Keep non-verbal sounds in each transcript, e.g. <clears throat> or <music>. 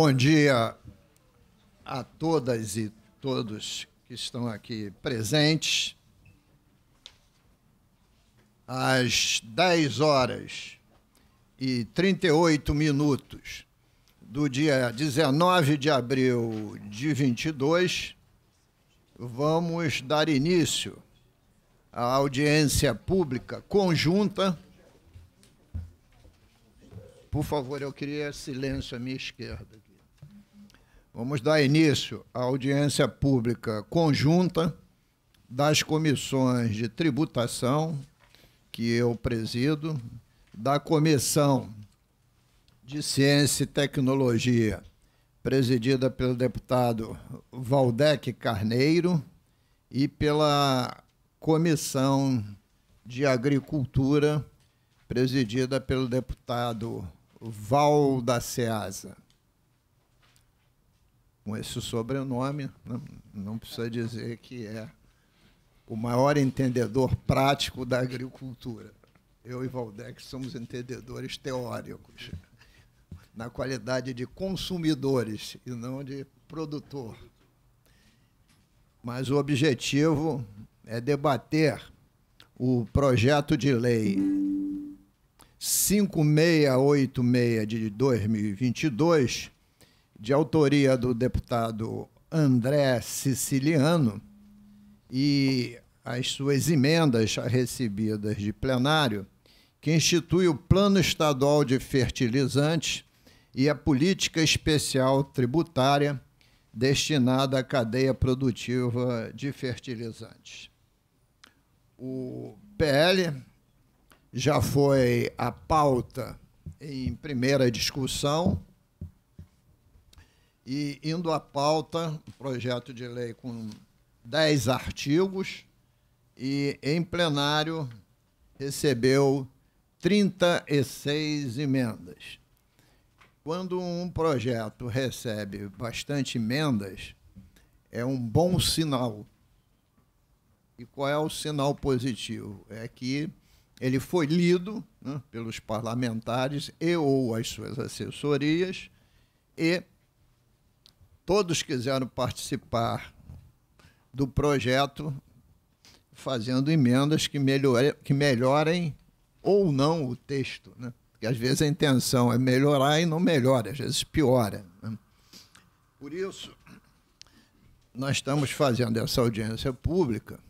Bom dia a todas e todos que estão aqui presentes. Às 10 horas e 38 minutos do dia 19 de abril de 22, vamos dar início à audiência pública conjunta. Por favor, eu queria silêncio à minha esquerda. Vamos dar início à audiência pública conjunta das comissões de tributação, que eu presido, da Comissão de Ciência e Tecnologia, presidida pelo deputado Valdec Carneiro, e pela Comissão de Agricultura, presidida pelo deputado Val da Ceasa com esse sobrenome, não, não precisa dizer que é o maior entendedor prático da agricultura. Eu e Valdec somos entendedores teóricos, na qualidade de consumidores e não de produtor. Mas o objetivo é debater o projeto de lei 5686 de 2022 de autoria do deputado André Siciliano e as suas emendas recebidas de plenário, que institui o Plano Estadual de Fertilizantes e a Política Especial Tributária destinada à cadeia produtiva de fertilizantes. O PL já foi a pauta em primeira discussão e indo à pauta, um projeto de lei com 10 artigos e em plenário recebeu 36 emendas. Quando um projeto recebe bastante emendas, é um bom sinal. E qual é o sinal positivo? É que ele foi lido né, pelos parlamentares e ou as suas assessorias e Todos quiseram participar do projeto, fazendo emendas que, melhore, que melhorem ou não o texto. Né? Porque às vezes a intenção é melhorar e não melhora, às vezes piora. Né? Por isso, nós estamos fazendo essa audiência pública.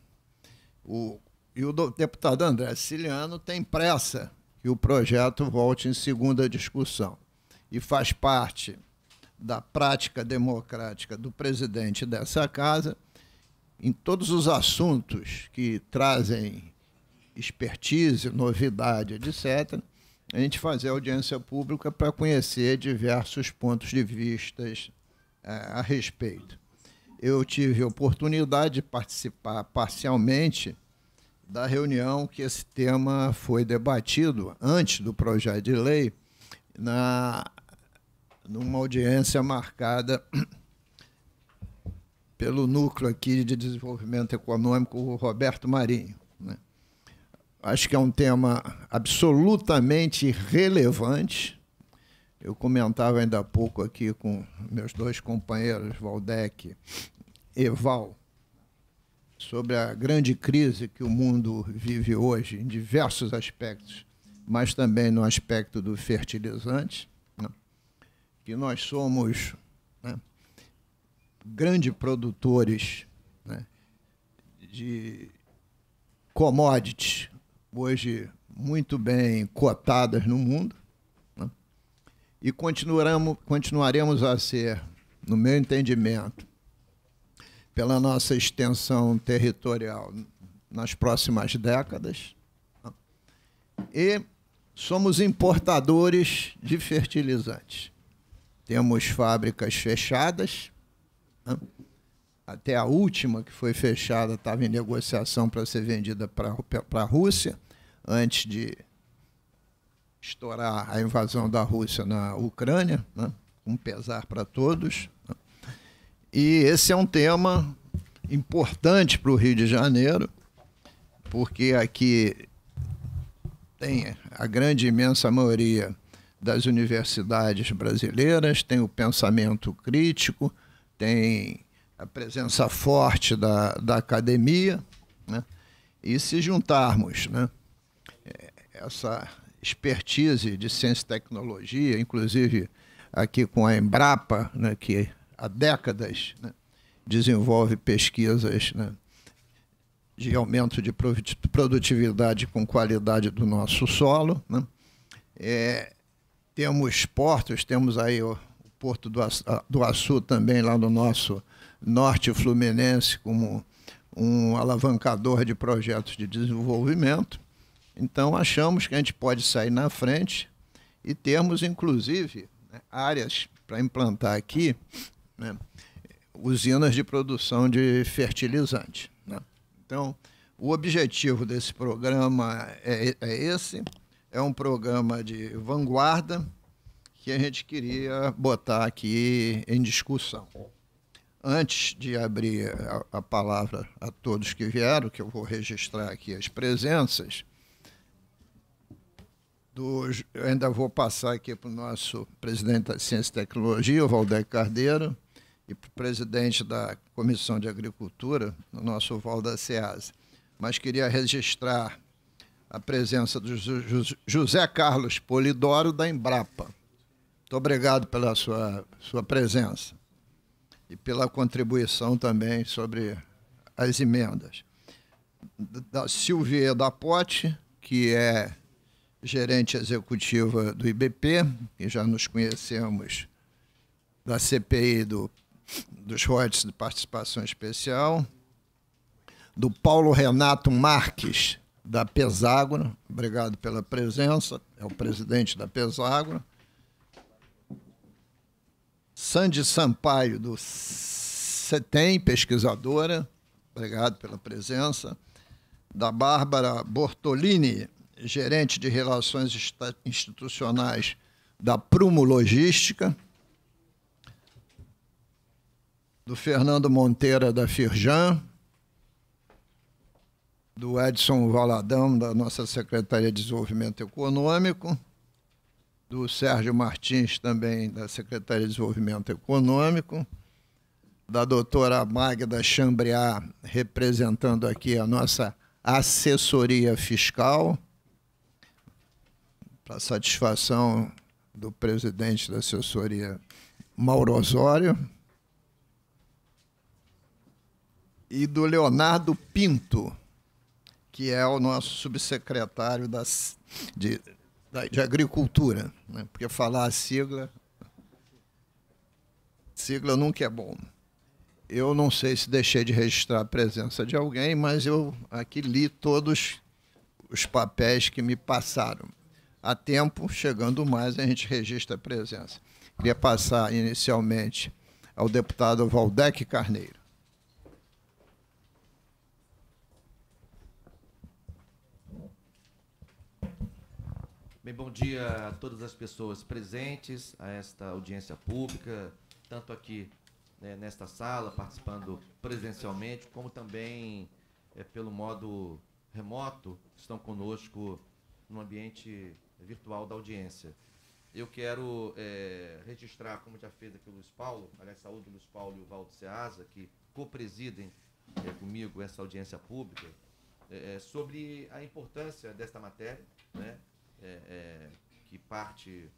O, e o deputado André Siciliano tem pressa que o projeto volte em segunda discussão. E faz parte da prática democrática do presidente dessa casa, em todos os assuntos que trazem expertise, novidade, etc., a gente fazer audiência pública para conhecer diversos pontos de vistas é, a respeito. Eu tive oportunidade de participar parcialmente da reunião que esse tema foi debatido antes do projeto de lei na numa audiência marcada <clears throat> pelo núcleo aqui de desenvolvimento econômico, o Roberto Marinho. Né? Acho que é um tema absolutamente relevante. Eu comentava ainda há pouco aqui com meus dois companheiros, Valdec e Val, sobre a grande crise que o mundo vive hoje em diversos aspectos, mas também no aspecto do fertilizante que nós somos né, grandes produtores né, de commodities, hoje muito bem cotadas no mundo, né, e continuaremos, continuaremos a ser, no meu entendimento, pela nossa extensão territorial nas próximas décadas. Né, e somos importadores de fertilizantes. Temos fábricas fechadas. Né? Até a última que foi fechada estava em negociação para ser vendida para a Rússia, antes de estourar a invasão da Rússia na Ucrânia, né? um pesar para todos. Né? E esse é um tema importante para o Rio de Janeiro, porque aqui tem a grande imensa maioria das universidades brasileiras, tem o pensamento crítico, tem a presença forte da, da academia. Né? E se juntarmos né, é, essa expertise de ciência e tecnologia, inclusive aqui com a Embrapa, né, que há décadas né, desenvolve pesquisas né, de aumento de produtividade com qualidade do nosso solo, né, é, temos portos, temos aí o, o Porto do, ah, do Açu também, lá no nosso norte fluminense, como um alavancador de projetos de desenvolvimento. Então, achamos que a gente pode sair na frente e termos, inclusive, né, áreas para implantar aqui né, usinas de produção de fertilizante. Né? Então, o objetivo desse programa é, é esse é um programa de vanguarda que a gente queria botar aqui em discussão. Antes de abrir a, a palavra a todos que vieram, que eu vou registrar aqui as presenças, Eu ainda vou passar aqui para o nosso presidente da Ciência e Tecnologia, o Valdeir Cardeiro, e para o presidente da Comissão de Agricultura, o nosso Valda Ceasa. Mas queria registrar a presença do José Carlos Polidoro da Embrapa. Muito obrigado pela sua, sua presença e pela contribuição também sobre as emendas. Da Silvia da Pote, que é gerente executiva do IBP, e já nos conhecemos da CPI do, dos rotes de participação especial, do Paulo Renato Marques, da Pesagro. Obrigado pela presença. É o presidente da Pesagro. Sandy Sampaio, do CETEM, pesquisadora. Obrigado pela presença. Da Bárbara Bortolini, gerente de Relações Institucionais da Prumo Logística. Do Fernando Monteira, da Firjan do Edson Valadão, da nossa Secretaria de Desenvolvimento Econômico, do Sérgio Martins, também da Secretaria de Desenvolvimento Econômico, da doutora Magda Chambriá, representando aqui a nossa assessoria fiscal, para satisfação do presidente da assessoria, Mauro Osório, e do Leonardo Pinto, que é o nosso subsecretário das, de, de Agricultura, né? porque falar a sigla, sigla nunca é bom. Eu não sei se deixei de registrar a presença de alguém, mas eu aqui li todos os papéis que me passaram. A tempo, chegando mais, a gente registra a presença. Queria passar inicialmente ao deputado Valdec Carneiro. bom dia a todas as pessoas presentes a esta audiência pública, tanto aqui né, nesta sala, participando presencialmente, como também é, pelo modo remoto, estão conosco no ambiente virtual da audiência. Eu quero é, registrar, como já fez aqui o Luiz Paulo, aliás, saúde Luiz Paulo e o Valdo Seasa, que co-presidem é, comigo essa audiência pública, é, é sobre a importância desta matéria, né? É, é, que parte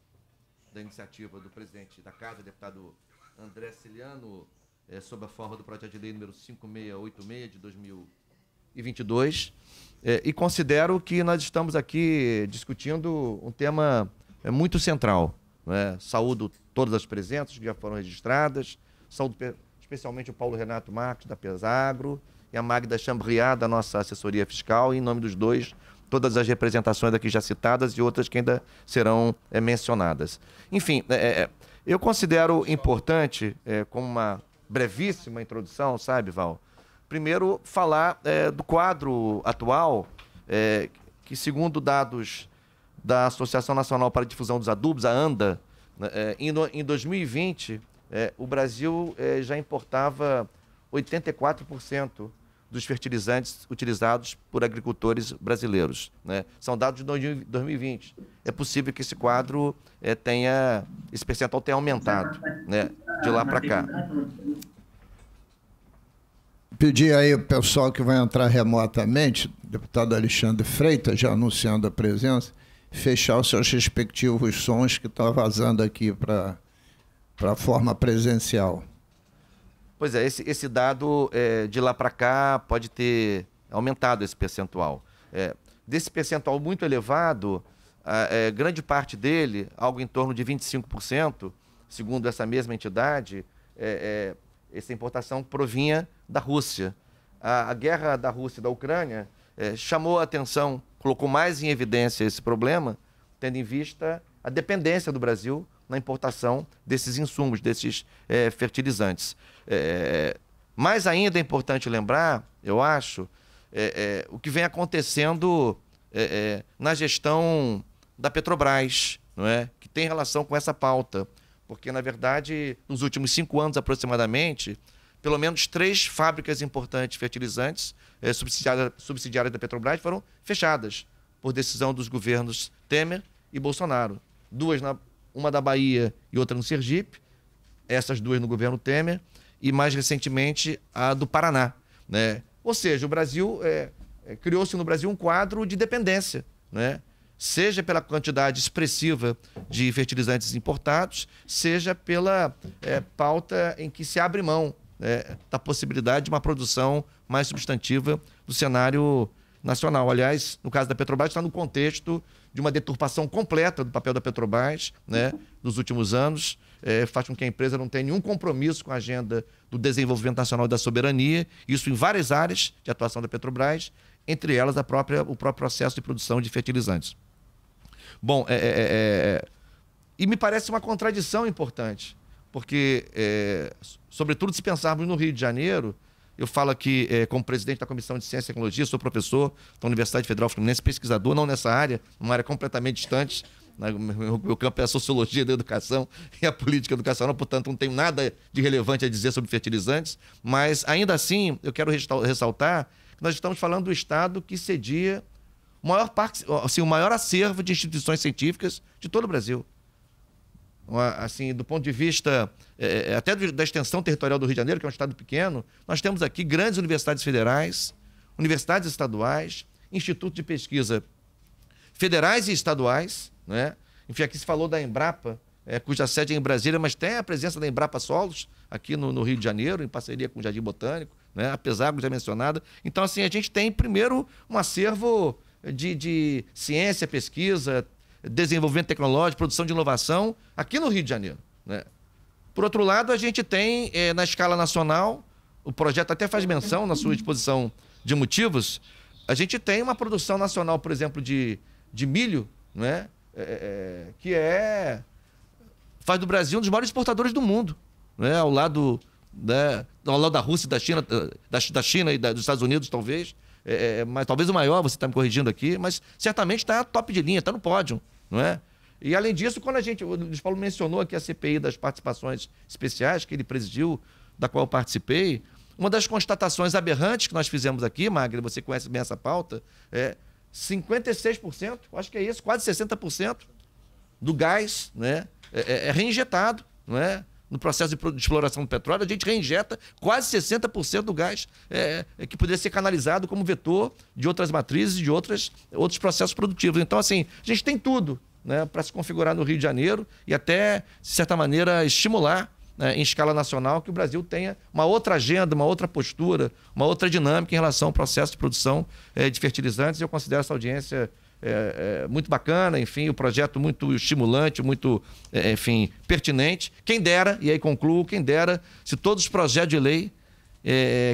da iniciativa do presidente da Casa, deputado André Ciliano, é, sob a forma do projeto de lei número 5686 de 2022. É, e considero que nós estamos aqui discutindo um tema muito central. Saúdo todas as presentes que já foram registradas, saúdo especialmente o Paulo Renato Marques, da Pesagro, e a Magda Chambriá, da nossa assessoria fiscal, e em nome dos dois, todas as representações aqui já citadas e outras que ainda serão é, mencionadas. Enfim, é, eu considero importante, como uma brevíssima introdução, sabe, Val? Primeiro, falar do quadro atual, que segundo dados da Associação Nacional para a Difusão dos Adubos, a ANDA, né, em, 2020, o Brasil já importava 84% dos fertilizantes utilizados por agricultores brasileiros. Né? São dados de 2020. É possível que esse quadro é, tenha, esse percentual tenha aumentado né? de lá para cá. Pedir aí o pessoal que vai entrar remotamente, deputado Alexandre Freitas, já anunciando a presença, fechar os seus respectivos sons que estão tá vazando aqui para a forma presencial. Pois é, esse, esse dado é, de lá para cá pode ter aumentado esse percentual. É, desse percentual muito elevado, a, é, grande parte dele, algo em torno de 25%, segundo essa mesma entidade, é, é, essa importação provinha da Rússia. A, a guerra da Rússia e da Ucrânia é, chamou a atenção, colocou mais em evidência esse problema, tendo em vista a dependência do Brasil na importação desses insumos, desses fertilizantes. É, mais ainda é importante lembrar, eu acho, é, é, o que vem acontecendo é, é, na gestão da Petrobras, não é? que tem relação com essa pauta. Porque, na verdade, nos últimos cinco anos aproximadamente, pelo menos três fábricas importantes fertilizantes é, subsidiárias, subsidiárias da Petrobras foram fechadas por decisão dos governos Temer e Bolsonaro. Duas na, uma da Bahia e outra no Sergipe, essas duas no governo Temer, e mais recentemente a do Paraná. Né? Ou seja, o Brasil é, é, criou-se no Brasil um quadro de dependência, né? seja pela quantidade expressiva de fertilizantes importados, seja pela é, pauta em que se abre mão é, da possibilidade de uma produção mais substantiva do cenário nacional. Aliás, no caso da Petrobras, está no contexto de uma deturpação completa do papel da Petrobras né, nos últimos anos eh, faz com que a empresa não tenha nenhum compromisso com a agenda do desenvolvimento nacional e da soberania, isso em várias áreas de atuação da Petrobras, entre elas a própria, o próprio processo de produção de fertilizantes. Bom, é, é, é, é e me parece uma contradição importante, porque, é, sobretudo se pensarmos no Rio de Janeiro, eu falo aqui como presidente da Comissão de Ciência e Tecnologia, sou professor da Universidade Federal Fluminense, pesquisador, não nessa área, uma área completamente distante né? Meu, meu campo é a sociologia da educação e a política educacional, portanto, não tenho nada de relevante a dizer sobre fertilizantes, mas ainda assim eu quero ressaltar que nós estamos falando do Estado que cedia o maior, parque, assim, o maior acervo de instituições científicas de todo o Brasil. Assim, do ponto de vista é, é até da extensão territorial do Rio de Janeiro, que é um estado pequeno, nós temos aqui grandes universidades federais, universidades estaduais, institutos de pesquisa federais e estaduais, né? Enfim, aqui se falou da Embrapa, é, cuja sede é em Brasília, mas tem a presença da Embrapa Solos aqui no, no Rio de Janeiro, em parceria com o Jardim Botânico, né? apesar de já mencionada. Então, assim, a gente tem primeiro um acervo de, de ciência, pesquisa, desenvolvimento tecnológico, produção de inovação aqui no Rio de Janeiro. Né? Por outro lado, a gente tem é, na escala nacional, o projeto até faz menção na sua exposição de motivos, a gente tem uma produção nacional, por exemplo, de, de milho, é? É, é, é, que é faz do Brasil um dos maiores exportadores do mundo, né? Ao lado né? ao lado da Rússia, da China, da, da China e da, dos Estados Unidos talvez, é, mas talvez o maior, você está me corrigindo aqui, mas certamente está top de linha, está no pódio, não é? E além disso, quando a gente, o Paulo mencionou aqui a CPI das participações especiais que ele presidiu, da qual eu participei, uma das constatações aberrantes que nós fizemos aqui, Magda, você conhece bem essa pauta, é 56%, acho que é isso, quase 60% do gás né, é, é, é reinjetado. né, No processo de, exploração do petróleo, a gente reinjeta quase 60% do gás é, é, que poderia ser canalizado como vetor de outras matrizes e de outras, outros processos produtivos. Então, assim, a gente tem tudo né, para se configurar no Rio de Janeiro e até, de certa maneira, estimular né, em escala nacional, que o Brasil tenha uma outra agenda, uma outra postura, uma outra dinâmica em relação ao processo de produção é, de fertilizantes. Eu considero essa audiência é, é, muito bacana, enfim, o projeto muito estimulante, muito, é, enfim, pertinente. Quem dera, e aí concluo, quem dera, se todos os projetos de lei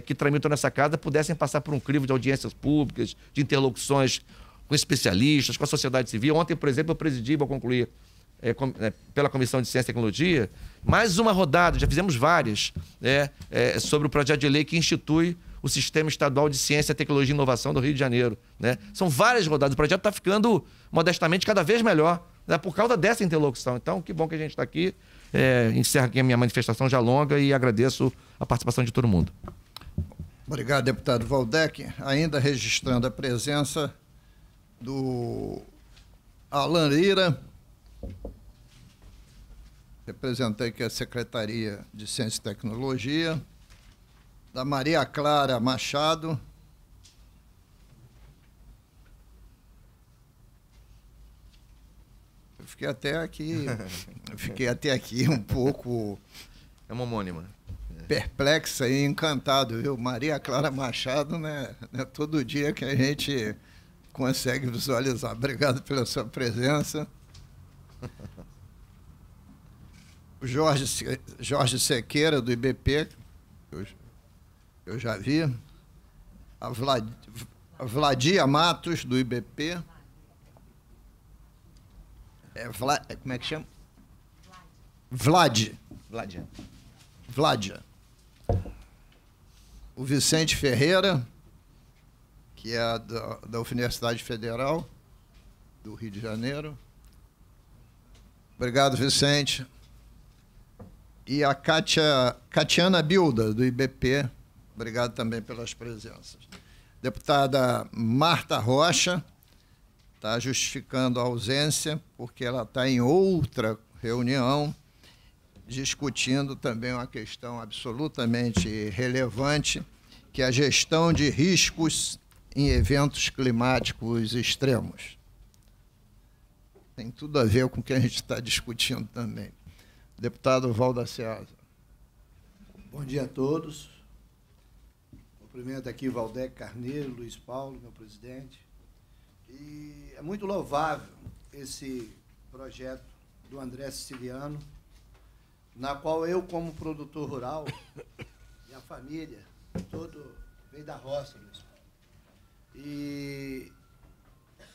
que tramitam nessa casa pudessem passar por um crivo de audiências públicas, de interlocuções com especialistas, com a sociedade civil. Ontem, por exemplo, eu presidi, vou concluir, é, com, é, pela Comissão de Ciência e Tecnologia, mais uma rodada, já fizemos várias, é, é, sobre o projeto de lei que institui o Sistema Estadual de Ciência, Tecnologia e Inovação do Rio de Janeiro. Né? São várias rodadas. O projeto está ficando, modestamente, cada vez melhor né? por causa dessa interlocução. Então, que bom que a gente está aqui. É, encerro aqui a minha manifestação já longa e agradeço a participação de todo mundo. Obrigado, deputado Valdec. Ainda registrando a presença do Alan Lira, representei aqui a Secretaria de Ciência e Tecnologia, da Maria Clara Machado, fiquei até aqui. <laughs> fiquei até aqui um pouco. É uma homônima. Perplexa e encantado, viu? Maria Clara Machado, né? É todo dia que a gente consegue visualizar. Obrigado pela sua presença. <laughs> Jorge, Jorge Sequeira, do IBP, eu, eu já vi. A, Vlad, Vladia Matos, do IBP. É Vla, é, como é que chama? Vlad. Vladia. Vladia. O Vicente Ferreira, que é da, da Universidade Federal do Rio de Janeiro. Obrigado, Vicente e a Cátia Katiana Bilda, do IBP. Obrigado também pelas presenças. Deputada Marta Rocha está justificando a ausência, porque ela está em outra reunião, discutindo também uma questão absolutamente relevante, que é a gestão de riscos em eventos climáticos extremos. Tem tudo a ver com o que a gente está discutindo também. Deputado Valda Bom dia a todos. Cumprimento aqui Valdec Carneiro, Luiz Paulo, meu presidente. E é muito louvável esse projeto do André Siciliano, na qual eu, como produtor rural, e <coughs> a família, todo vem da roça, Luiz Paulo. E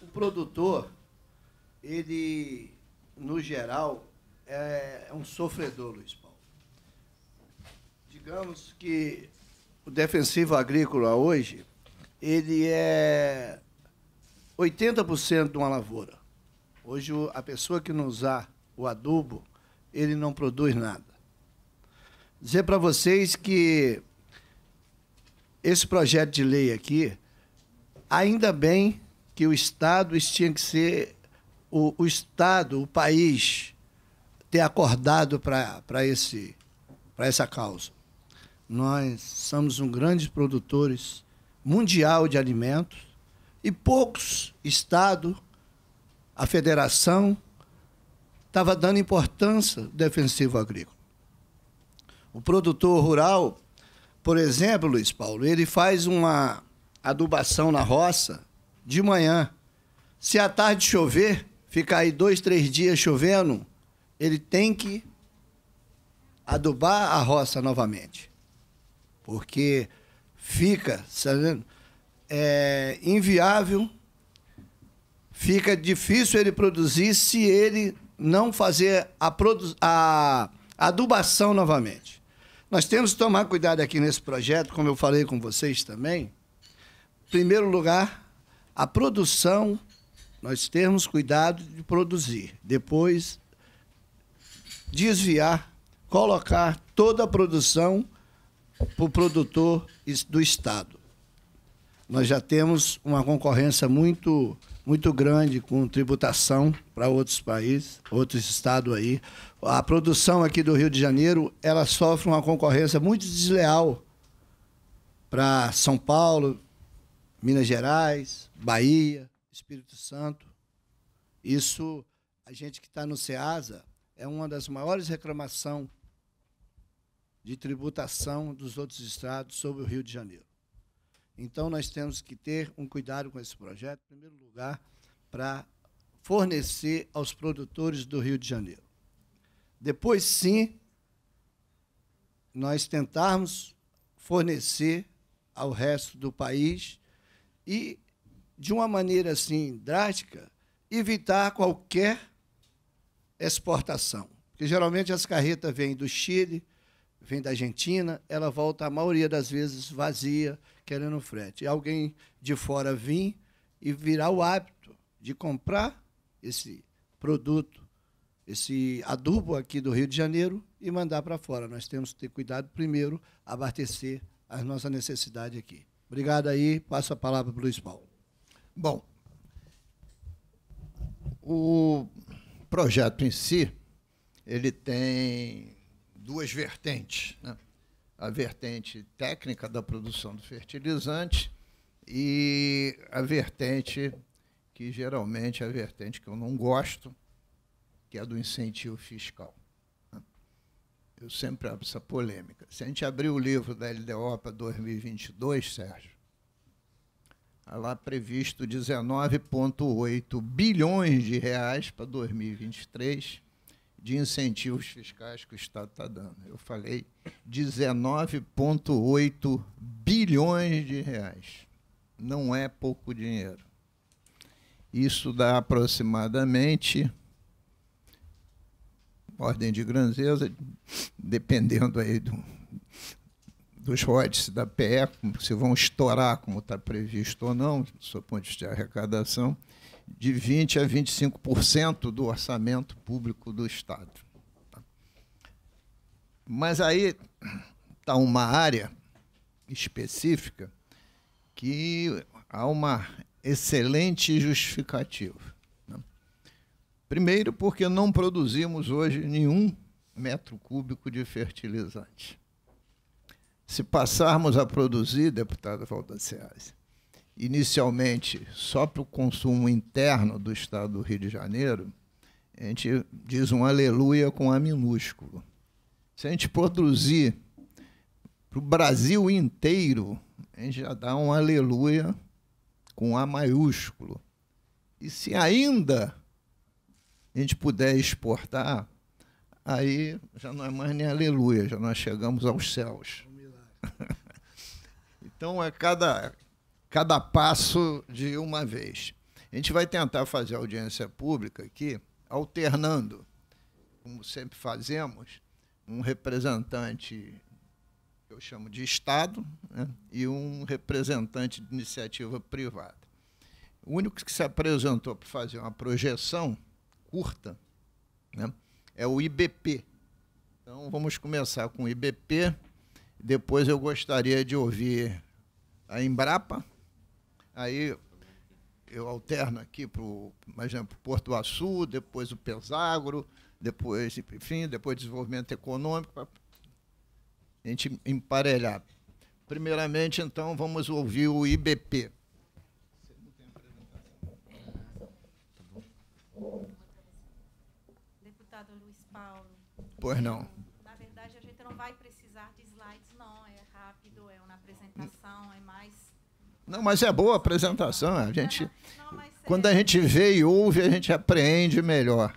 o produtor, ele, no geral, é, é um sofredor, Luiz Paulo. Digamos que o defensivo agrícola hoje, ele é 80% de uma lavoura. Hoje, a pessoa que não usar o adubo, ele não produz nada. Dizer para vocês que esse projeto de lei aqui, ainda bem que o Estado, tinha que ser o, o Estado, o país, ter acordado para esse para essa causa. Nós somos um grandes produtores mundial de alimentos e poucos estado a federação estava dando importância ao defensivo agrícola. O produtor rural, por exemplo, Luiz Paulo, ele faz uma adubação na roça de manhã. Se à tarde chover, ficar aí dois, três dias chovendo, ele tem que adubar a roça novamente. Porque fica, sabe, tá é inviável, fica difícil ele produzir se ele não fazer a, a adubação novamente. Nós temos que tomar cuidado aqui nesse projeto, como eu falei com vocês também. Em primeiro lugar, a produção, nós temos cuidado de produzir. Depois, desviar, colocar toda a produção para o produtor do Estado. Nós já temos uma concorrência muito, muito grande com tributação para outros países, outros estados aí. A produção aqui do Rio de Janeiro, ela sofre uma concorrência muito desleal para São Paulo, Minas Gerais, Bahia, Espírito Santo. Isso, a gente que está no SEASA, é uma das maiores reclamações de tributação dos outros estados sobre o Rio de Janeiro. Então, nós temos que ter um cuidado com esse projeto, em primeiro lugar, para fornecer aos produtores do Rio de Janeiro. Depois, sim, nós tentarmos fornecer ao resto do país e, de uma maneira assim drástica, evitar qualquer exportação. Porque geralmente as carretas vêm do Chile, vêm da Argentina, ela volta a maioria das vezes vazia, querendo frete. E alguém de fora vir e virar o hábito de comprar esse produto, esse adubo aqui do Rio de Janeiro e mandar para fora. Nós temos que ter cuidado primeiro, abastecer a nossa necessidade aqui. Obrigado aí, passo a palavra para o Luiz Paulo. Bom, o projeto em si, ele tem duas vertentes. Né? A vertente técnica da produção do fertilizante e a vertente que geralmente é a vertente que eu não gosto, que é do incentivo fiscal. Né? Eu sempre abro essa polêmica. Se a gente abrir o livro da LDO para 2022, Sérgio, Tá lá previsto 19,8 bilhões de reais para 2023 de incentivos fiscais que o Estado está dando. Eu falei 19,8 bilhões de reais. Não é pouco dinheiro. Isso dá aproximadamente, ordem de grandeza, dependendo aí do, dos royalties da PE, se vão estourar, como está previsto ou não, do seu ponto de vista de arrecadação, de 20% a 25% do orçamento público do Estado. Tá? Mas aí está uma área específica que há uma excelente justificativa. Né? Primeiro, porque não produzimos hoje nenhum metro cúbico de fertilizante. Se passarmos a produzir, deputada Valda inicialmente só para o consumo interno do estado do Rio de Janeiro, a gente diz um aleluia com A minúsculo. Se a gente produzir para o Brasil inteiro, a gente já dá um aleluia com A maiúsculo. E se ainda a gente puder exportar, aí já não é mais nem aleluia, já nós chegamos aos céus. <laughs> então é cada, cada passo de uma vez. A gente vai tentar fazer audiência pública aqui, alternando, como sempre fazemos, um representante que eu chamo de Estado né, e um representante de iniciativa privada. O único que se apresentou para fazer uma projeção curta né, é o IBP. Então vamos começar com o IBP. Depois eu gostaria de ouvir a Embrapa. Aí eu alterno aqui para o Porto Açu, depois o Pesagro, depois, enfim, depois desenvolvimento econômico, para a gente emparelhar. Primeiramente, então, vamos ouvir o IBP. Deputado Luiz Paulo. Pois não. apresentação é mais. Não, mas é boa a apresentação. A gente, não, não, quando é a gente vê e ouve, a gente aprende melhor.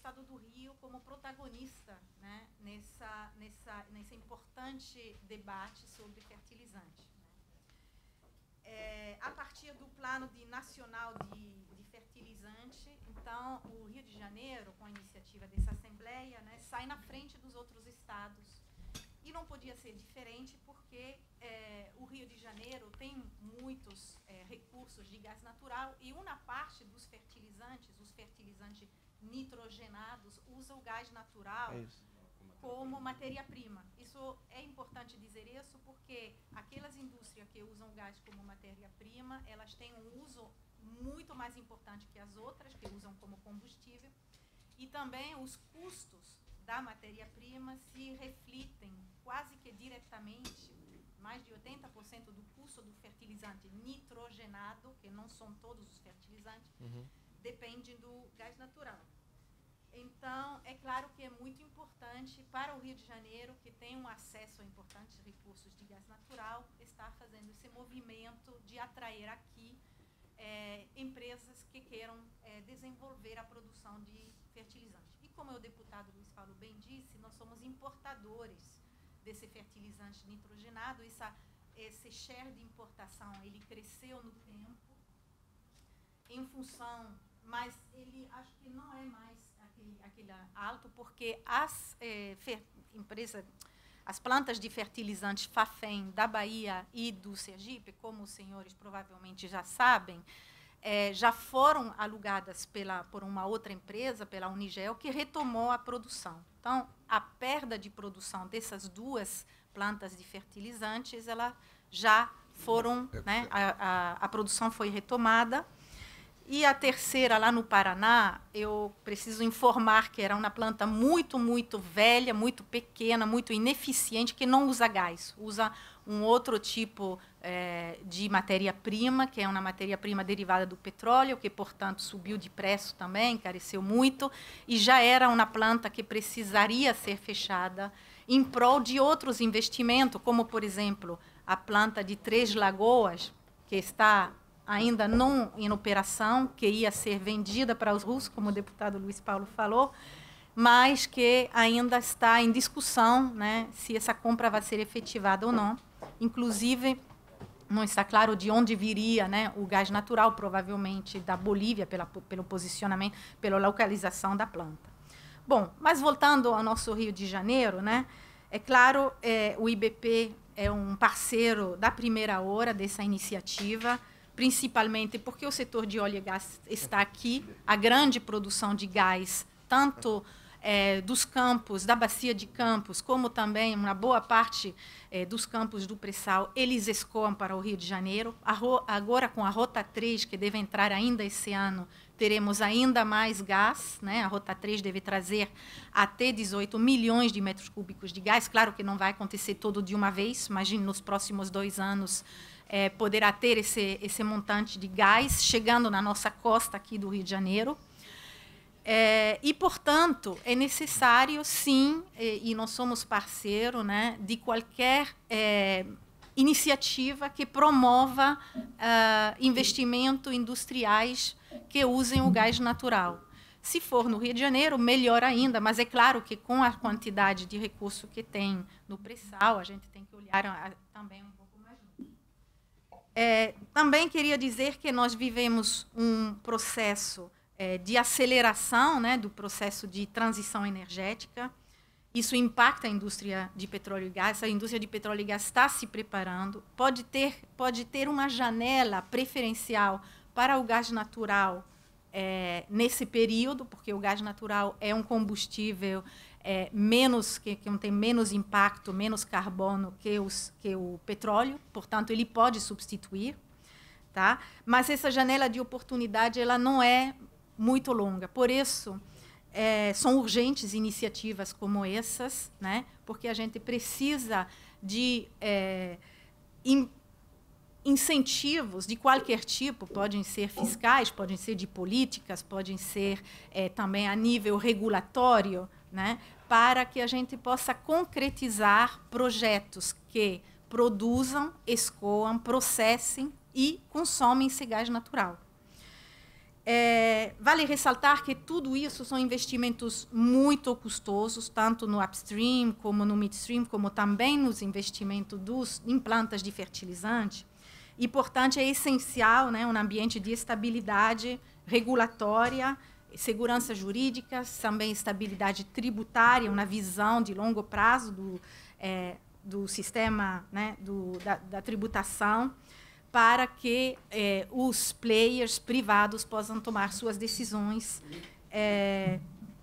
Estado do Rio como protagonista né, nessa, nessa, nesse importante debate sobre fertilizante. Né. É, a partir do plano de nacional de, de, fertilizante, então o Rio de Janeiro, com a iniciativa dessa Assembleia, né, sai na frente dos outros estados. E não podia ser diferente porque é, o Rio de Janeiro tem muitos é, recursos de gás natural e uma parte dos fertilizantes, os fertilizantes nitrogenados usam gás natural é como matéria-prima. Isso é importante dizer isso porque aquelas indústrias que usam gás como matéria-prima, elas têm um uso muito mais importante que as outras que usam como combustível. E também os custos da matéria-prima se refletem quase que diretamente, mais de 80% do custo do fertilizante nitrogenado, que não são todos os fertilizantes, uhum depende do gás natural. Então, é claro que é muito importante para o Rio de Janeiro, que tem um acesso a importantes recursos de gás natural, estar fazendo esse movimento de atrair aqui é, empresas que queiram é, desenvolver a produção de fertilizante. E como o deputado Luiz Paulo bem disse, nós somos importadores desse fertilizante nitrogenado. Essa, esse share de importação ele cresceu no tempo em função mas ele acho que não é mais aquele, aquele alto, porque as é, as plantas de fertilizantes Fafem da Bahia e do Sergipe, como os senhores provavelmente já sabem, é, já foram alugadas pela, por uma outra empresa, pela Unigel, que retomou a produção. Então, a perda de produção dessas duas plantas de fertilizantes, ela já foram, é, né, é. a, a, a produção foi retomada. E a terceira, lá no Paraná, eu preciso informar que era uma planta muito, muito velha, muito pequena, muito ineficiente, que não usa gás, usa um outro tipo é, de matéria-prima, que é uma matéria-prima derivada do petróleo, que, portanto, subiu de preço também, careceu muito, e já era uma planta que precisaria ser fechada em prol de outros investimentos, como, por exemplo, a planta de Três Lagoas, que está ainda não em operação, que ia ser vendida para os russos, como o deputado Luiz Paulo falou, mas que ainda está em discussão né, se essa compra vai ser efetivada ou não. Inclusive, não está claro de onde viria né, o gás natural, provavelmente da Bolívia, pela, pelo posicionamento, pela localização da planta. Bom, mas voltando ao nosso Rio de Janeiro, né, é claro, é, o IBP é um parceiro da primeira hora dessa iniciativa principalmente porque o setor de óleo e gás está aqui, a grande produção de gás, tanto é, dos campos, da bacia de campos, como também uma boa parte é, dos campos do pré-sal, eles escoam para o Rio de Janeiro. Agora, com a Rota 3, que deve entrar ainda esse ano, teremos ainda mais gás, né? A Rota 3 deve trazer até 18 milhões de metros cúbicos de gás. Claro que não vai acontecer todo de uma vez, mas nos próximos dois anos é, poderá ter esse, esse montante de gás chegando na nossa costa aqui do Rio de Janeiro. É, e, portanto, é necessário, sim, e, é, e nós somos parceiro né, de qualquer é, iniciativa que promova uh, investimento industriais que usem o gás natural. Se for no Rio de Janeiro, melhor ainda, mas é claro que com a quantidade de recurso que tem no pré-sal, a gente tem que olhar a, ah, também um é, também queria dizer que nós vivemos um processo é, de aceleração né, do processo de transição energética. Isso impacta a indústria de petróleo e gás. A indústria de petróleo e gás está se preparando. Pode ter, pode ter uma janela preferencial para o gás natural é, nesse período, porque o gás natural é um combustível é, menos que, que tem menos impacto, menos carbono que, os, que o petróleo, portanto ele pode substituir, tá? Mas essa janela de oportunidade ela não é muito longa, por isso é, são urgentes iniciativas como essas, né? Porque a gente precisa de é, in, incentivos de qualquer tipo, podem ser fiscais, podem ser de políticas, podem ser é, também a nível regulatório, né? para que a gente possa concretizar projetos que produzam, escoam, processem e consomem esse gás natural. É, vale ressaltar que tudo isso são investimentos muito custosos, tanto no upstream como no midstream, como também nos investimentos dos, em plantas de fertilizante. E, portanto, é essencial né, um ambiente de estabilidade regulatória segurança jurídica, também estabilidade tributária, uma visão de longo prazo do, é, do sistema né, do, da, da, tributação, para que é, os players privados possam tomar suas decisões é,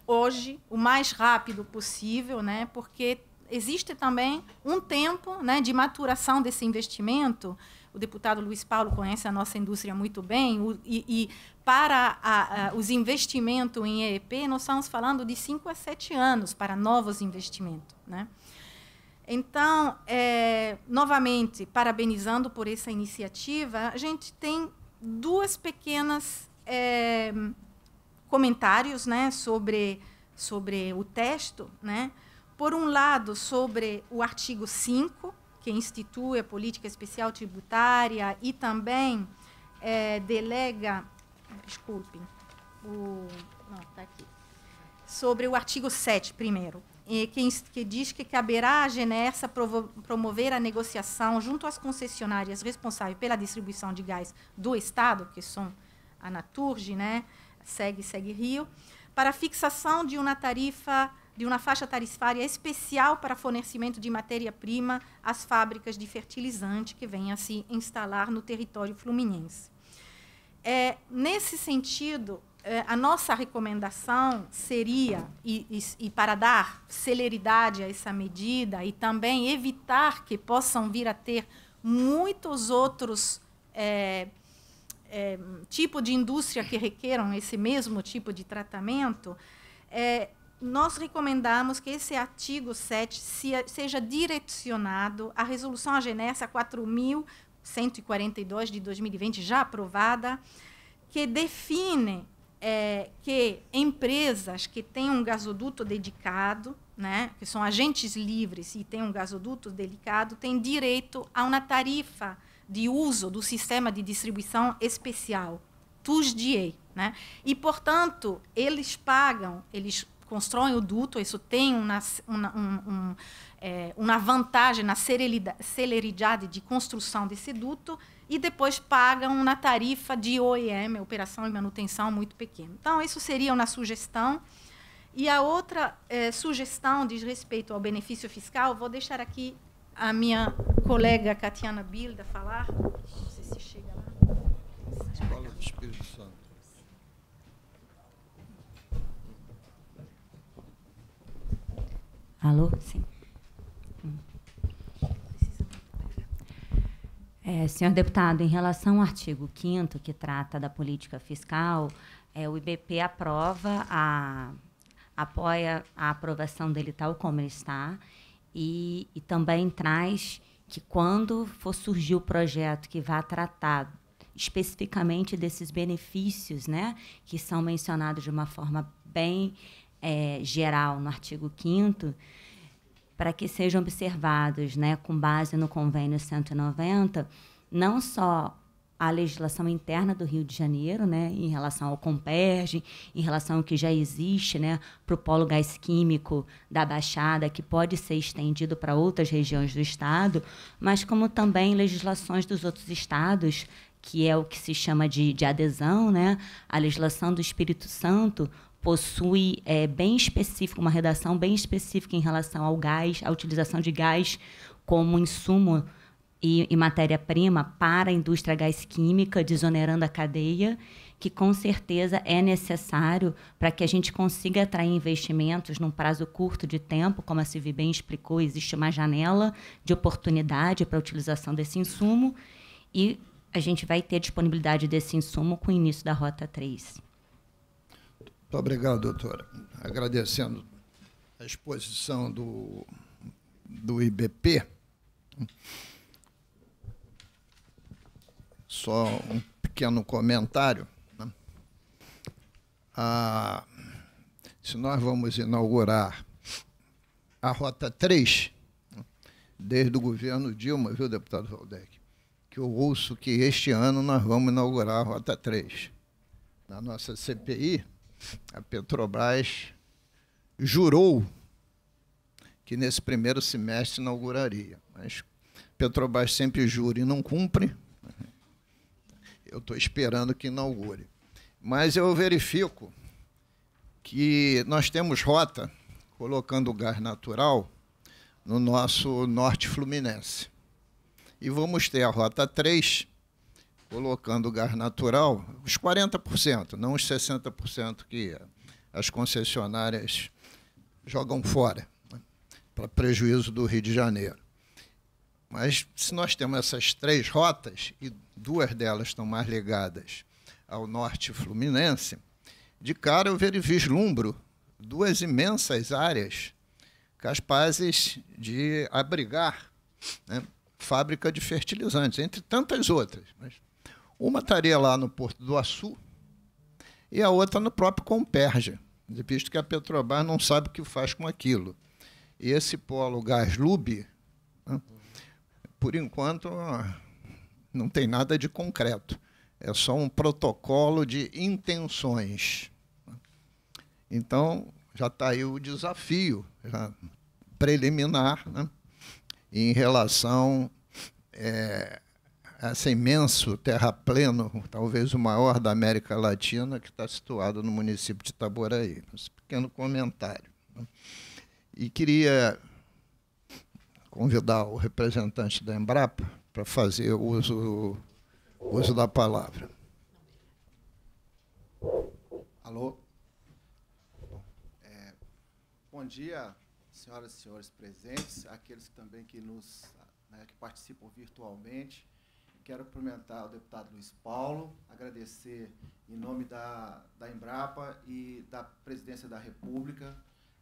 hoje, o mais rápido possível, né, porque existe também um tempo né, de maturação desse investimento o deputado Luiz Paulo conhece a nossa indústria muito bem, o, e, e, para a, a, os investimentos em EEP, nós estamos falando de 5 a 7 anos para novos investimentos. Né? Então, é, novamente, parabenizando por essa iniciativa, a gente tem duas pequenas é, comentários né, sobre, sobre o texto. Né? Por um lado, sobre o artigo 5, que institui a política especial tributária e também é, delega, desculpem, o, não, está aqui, sobre o artigo 7, primeiro, que, que diz que caberá à Genessa promover a negociação junto às concessionárias responsáveis pela distribuição de gás do Estado, que são a Naturge, né, segue, segue Rio, para fixação de uma tarifa de uma faixa tarifária especial para fornecimento de matéria-prima às fábricas de fertilizante que venham a se instalar no território fluminense. É, nesse sentido, é, a nossa recomendação seria, e, e, e para dar celeridade a essa medida e também evitar que possam vir a ter muitos outros é, é, tipo de indústria que requeram esse mesmo tipo de tratamento, é, nós recomendamos que esse artigo 7 seja direcionado à resolução AGNESA 4142 de 2020, já aprovada, que define é, que empresas que têm um gasoduto dedicado, né, que são agentes livres e têm um gasoduto dedicado, têm direito a uma tarifa de uso do sistema de distribuição especial, TUSDIE. Né? E, portanto, eles pagam, eles constroem o duto, isso tem uma, uma, um, um, é, uma vantagem na celeridade de construção desse duto e depois pagam na tarifa de OEM, operação e manutenção, muito pequena. Então, isso seria uma sugestão. E a outra é, sugestão diz respeito ao benefício fiscal, vou deixar aqui a minha colega Katiana Bilda falar. Não sei se chega lá. Escola do Espírito Santo. Alô? Sim. Hum. É, senhor deputado, em relação ao artigo 5 que trata da política fiscal, é, o IBP aprova a, apoia a aprovação dele tal como ele está e, e também traz que quando for surgir o projeto que vá tratar especificamente desses benefícios, né, que são mencionados de uma forma bem é, geral, no artigo 5 para que sejam observados, né, com base no convênio 190, não só a legislação interna do Rio de Janeiro, né, em relação ao Comperge, em relação ao que já existe, né, para o polo gás químico da Baixada, que pode ser estendido para outras regiões do estado, mas como também legislações dos outros estados, que é o que se chama de, de adesão, né, a legislação do Espírito Santo possui é, bem específico, uma redação bem específica em relação ao gás, à utilização de gás como insumo e, e matéria-prima para a indústria gás química, desonerando a cadeia, que com certeza é necessário para que a gente consiga atrair investimentos num prazo curto de tempo, como a Civi bem explicou, existe uma janela de oportunidade para a utilização desse insumo e a gente vai ter disponibilidade desse insumo com o início da Rota 3. Muito obrigado, doutora. Agradecendo a exposição do, do IBP. Só um pequeno comentário. Né? Ah, se nós vamos inaugurar a Rota 3, desde o governo Dilma, viu, deputado Valdec? Que eu ouço que este ano nós vamos inaugurar a Rota 3. Na nossa CPI, a Petrobras jurou que nesse primeiro semestre inauguraria. Mas Petrobras sempre jura e não cumpre. Eu estou esperando que inaugure. Mas eu verifico que nós temos rota colocando gás natural no nosso norte fluminense. E vamos ter a rota 3, colocando gás natural, os 40%, não os 60% que as concessionárias jogam fora, né, para prejuízo do Rio de Janeiro. Mas se nós temos essas três rotas, e duas delas estão mais ligadas ao norte fluminense, de cara eu vislumbro duas imensas áreas capazes de abrigar né, fábrica de fertilizantes, entre tantas outras. Mas uma estaria lá no Porto do Açu e a outra no próprio Comperja, visto que a Petrobras não sabe o que faz com aquilo. E esse polo Gaslub, né, por enquanto, não tem nada de concreto. É só um protocolo de intenções. Então, já está aí o desafio preliminar né, em relação é, essa imenso terrapleno, talvez o maior da América Latina, que está situado no município de Itaboraí. Esse pequeno comentário. Né? E queria convidar o representante da Embrapa para fazer uso, uso da palavra. Alô? É, bom dia, senhoras e senhores presentes, aqueles também que nos né, que participam virtualmente quero cumprimentar o deputado Luiz Paulo, agradecer em nome da, da Embrapa e da Presidência da República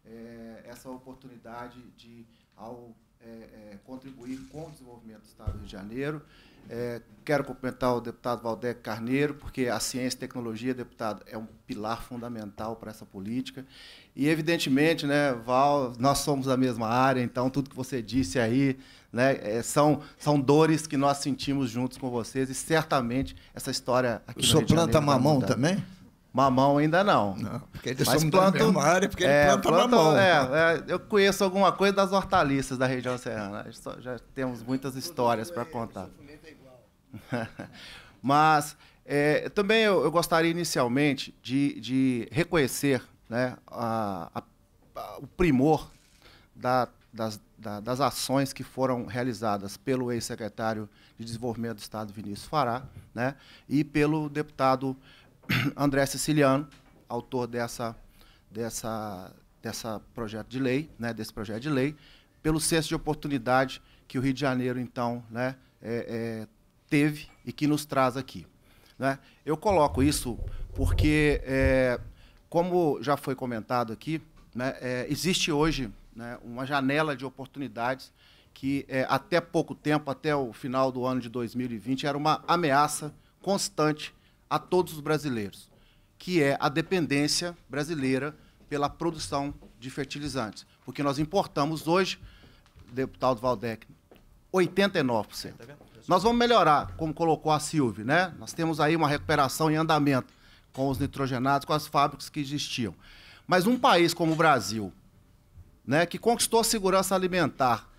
é, essa oportunidade de, ao é, é, contribuir com o desenvolvimento do Estado do Rio de Janeiro. É, quero cumprimentar o deputado Valdec Carneiro, porque a ciência e tecnologia, deputado, é um pilar fundamental para essa política. E, evidentemente, né, Val, nós somos da mesma área, então tudo que você disse aí né, é, são, são dores que nós sentimos juntos com vocês e certamente essa história aqui no O senhor planta mamão também? Mamão ainda não. Não, porque eles Mas são planto, da área, porque é, ele planta planto, mamão. É, é, eu conheço alguma coisa das hortaliças da região serrana. Só, já temos muitas histórias para contar. <laughs> Mas é, também eu, eu, gostaria inicialmente de, de reconhecer né, a, a, a, o primor da, das, da, das ações que foram realizadas pelo ex-secretário de Desenvolvimento do Estado, Vinícius Fará, né, e pelo deputado <clears throat> André Siciliano, autor dessa, dessa, dessa projeto de lei, né, desse projeto de lei, pelo senso de oportunidade que o Rio de Janeiro, então, né, é, é, teve e que nos traz aqui. Né? Eu coloco isso porque, é, como já foi comentado aqui, né, é, existe hoje né, uma janela de oportunidades que, é, até pouco tempo, até o final do ano de 2020, era uma ameaça constante a todos os brasileiros, que é a dependência brasileira pela produção de fertilizantes. Porque nós importamos hoje, deputado Valdec, 89%. Tá nós vamos melhorar, como colocou a Silvia, né? Nós temos aí uma recuperação em andamento com os nitrogenados, com as fábricas que existiam. Mas um país como o Brasil, né, que conquistou a segurança alimentar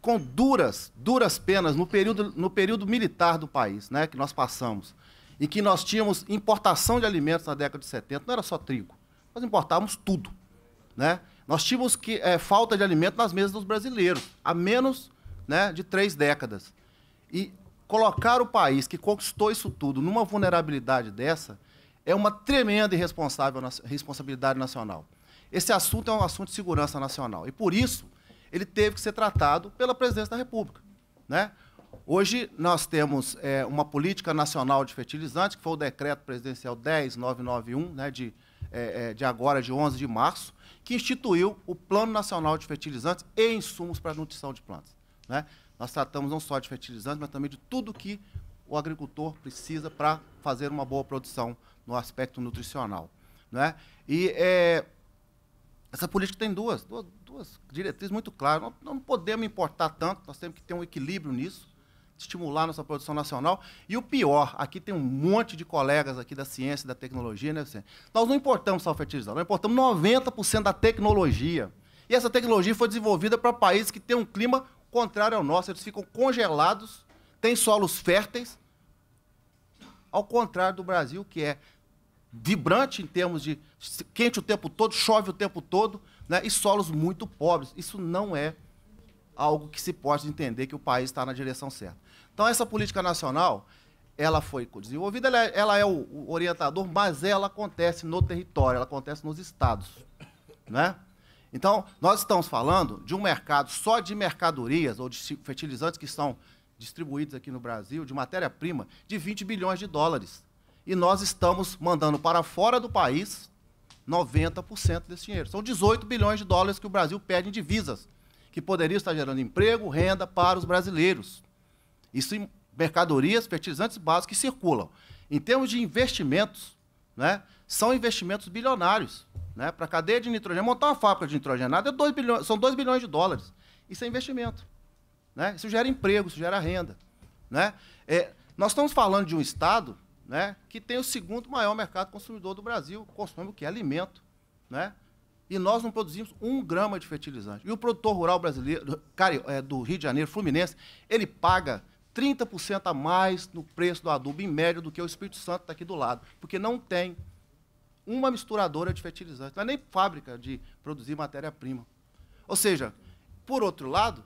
com duras, duras penas no período, no período militar do país, né, que nós passamos, em que nós tínhamos importação de alimentos na década de 70, não era só trigo, nós importávamos tudo. Né? Nós tínhamos que, é, falta de alimento nas mesas dos brasileiros, há menos né, de três décadas. E colocar o país que conquistou isso tudo numa vulnerabilidade dessa é uma tremenda irresponsável responsabilidade nacional. Esse assunto é um assunto de segurança nacional. E por isso, ele teve que ser tratado pela presidência da República. Né? Hoje nós temos é, uma política nacional de fertilizantes, que foi o decreto presidencial 10991, né, de, é, é, de agora, de 11 de março, que instituiu o Plano Nacional de Fertilizantes e Insumos para a Nutrição de Plantas. Né? Nós tratamos não só de fertilizantes, mas também de tudo que o agricultor precisa para fazer uma boa produção no aspecto nutricional. Né? E é, essa política tem duas, duas, duas diretrizes muito claras. não podemos importar tanto, nós temos que ter um equilíbrio nisso estimular nossa produção nacional. E o pior, aqui tem um monte de colegas aqui da ciência, da tecnologia, né? Nós não importamos o fertilizante, nós importamos 90% da tecnologia. E essa tecnologia foi desenvolvida para países que têm um clima contrário ao nosso, eles ficam congelados, têm solos férteis, ao contrário do Brasil, que é vibrante em termos de quente o tempo todo, chove o tempo todo, né? e solos muito pobres. Isso não é algo que se possa entender que o país está na direção certa. Então, essa política nacional, ela foi desenvolvida, ela, é, ela é o, o, orientador, mas ela acontece no território, ela acontece nos estados. Né? Então, nós estamos falando de um mercado só de mercadorias ou de fertilizantes que são distribuídos aqui no Brasil, de matéria-prima, de 20 bilhões de dólares. E nós estamos mandando para fora do país 90% desse dinheiro. São 18 bilhões de dólares que o Brasil perde em divisas, que poderia estar gerando emprego, renda para os brasileiros. Isso em mercadorias, fertilizantes básicos que circulam. Em termos de investimentos, né, são investimentos bilionários. Né, Para a cadeia de nitrogênio, montar uma fábrica de nitrogenado é dois bilhões, são 2 bilhões de dólares. Isso é investimento. Né? Isso gera emprego, isso gera renda. Né? É, nós estamos falando de um Estado né, que tem o segundo maior mercado consumidor do Brasil, consome o que? Alimento. Né? E nós não produzimos um grama de fertilizante. E o produtor rural brasileiro, cara, é, do Rio de Janeiro, Fluminense, ele paga 30% a mais no preço do adubo em média do que o Espírito Santo está aqui do lado, porque não tem uma misturadora de fertilizantes, não é nem fábrica de produzir matéria-prima. Ou seja, por outro lado,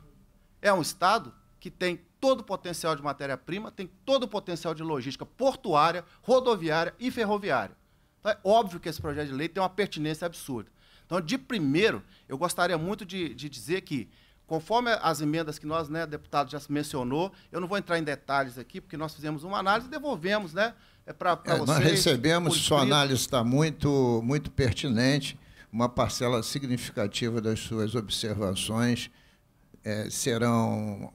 é um estado que tem todo o potencial de matéria-prima, tem todo o potencial de logística portuária, rodoviária e ferroviária. Então, é óbvio que esse projeto de lei tem uma pertinência absurda. Então, de primeiro, eu gostaria muito de, de dizer que Conforme as emendas que nós, né, deputado, já mencionou, eu não vou entrar em detalhes aqui, porque nós fizemos uma análise e devolvemos, né? É para é, vocês. Nós recebemos, sua análise está muito, muito pertinente, uma parcela significativa das suas observações é, serão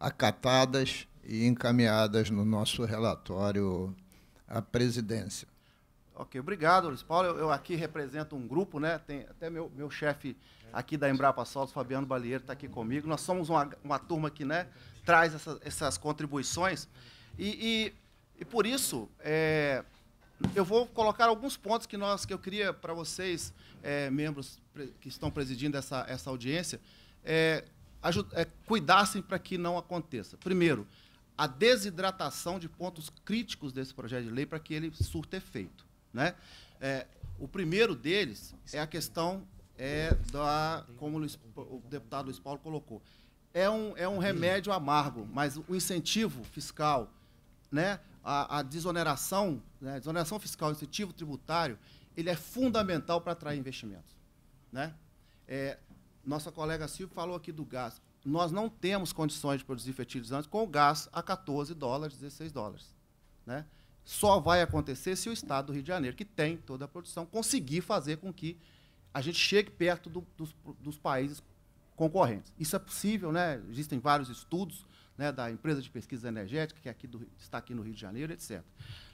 acatadas e encaminhadas no nosso relatório à presidência. Ok, obrigado, Luiz Paulo. Eu, eu aqui represento um grupo, né? Tem até meu, meu chefe aqui da Embrapa Solos, Fabiano Balieiro está aqui comigo. Nós somos uma, uma turma que né, traz essa, essas contribuições. E, e, e por isso, é, eu vou colocar alguns pontos que, nós, que eu queria para vocês, é, membros que estão presidindo essa, essa audiência, é, é cuidassem para que não aconteça. Primeiro, a desidratação de pontos críticos desse projeto de lei para que ele surta efeito. Né? É, o primeiro deles é a questão é da, como o, Luiz, o deputado Luiz Paulo colocou, é um, é um remédio amargo, mas o incentivo fiscal, né, a, a desoneração, né, desoneração fiscal, incentivo tributário, ele é fundamental para atrair investimentos. Né? É, nossa colega Silvia falou aqui do gás. Nós não temos condições de produzir fertilizantes com o gás a 14 dólares, 16 dólares. Né? Só vai acontecer se o Estado do Rio de Janeiro, que tem toda a produção, conseguir fazer com que a gente chegue perto do, dos, dos, países concorrentes. Isso é possível, né? existem vários estudos né, da empresa de pesquisa energética, que é aqui do, está aqui no Rio de Janeiro, etc.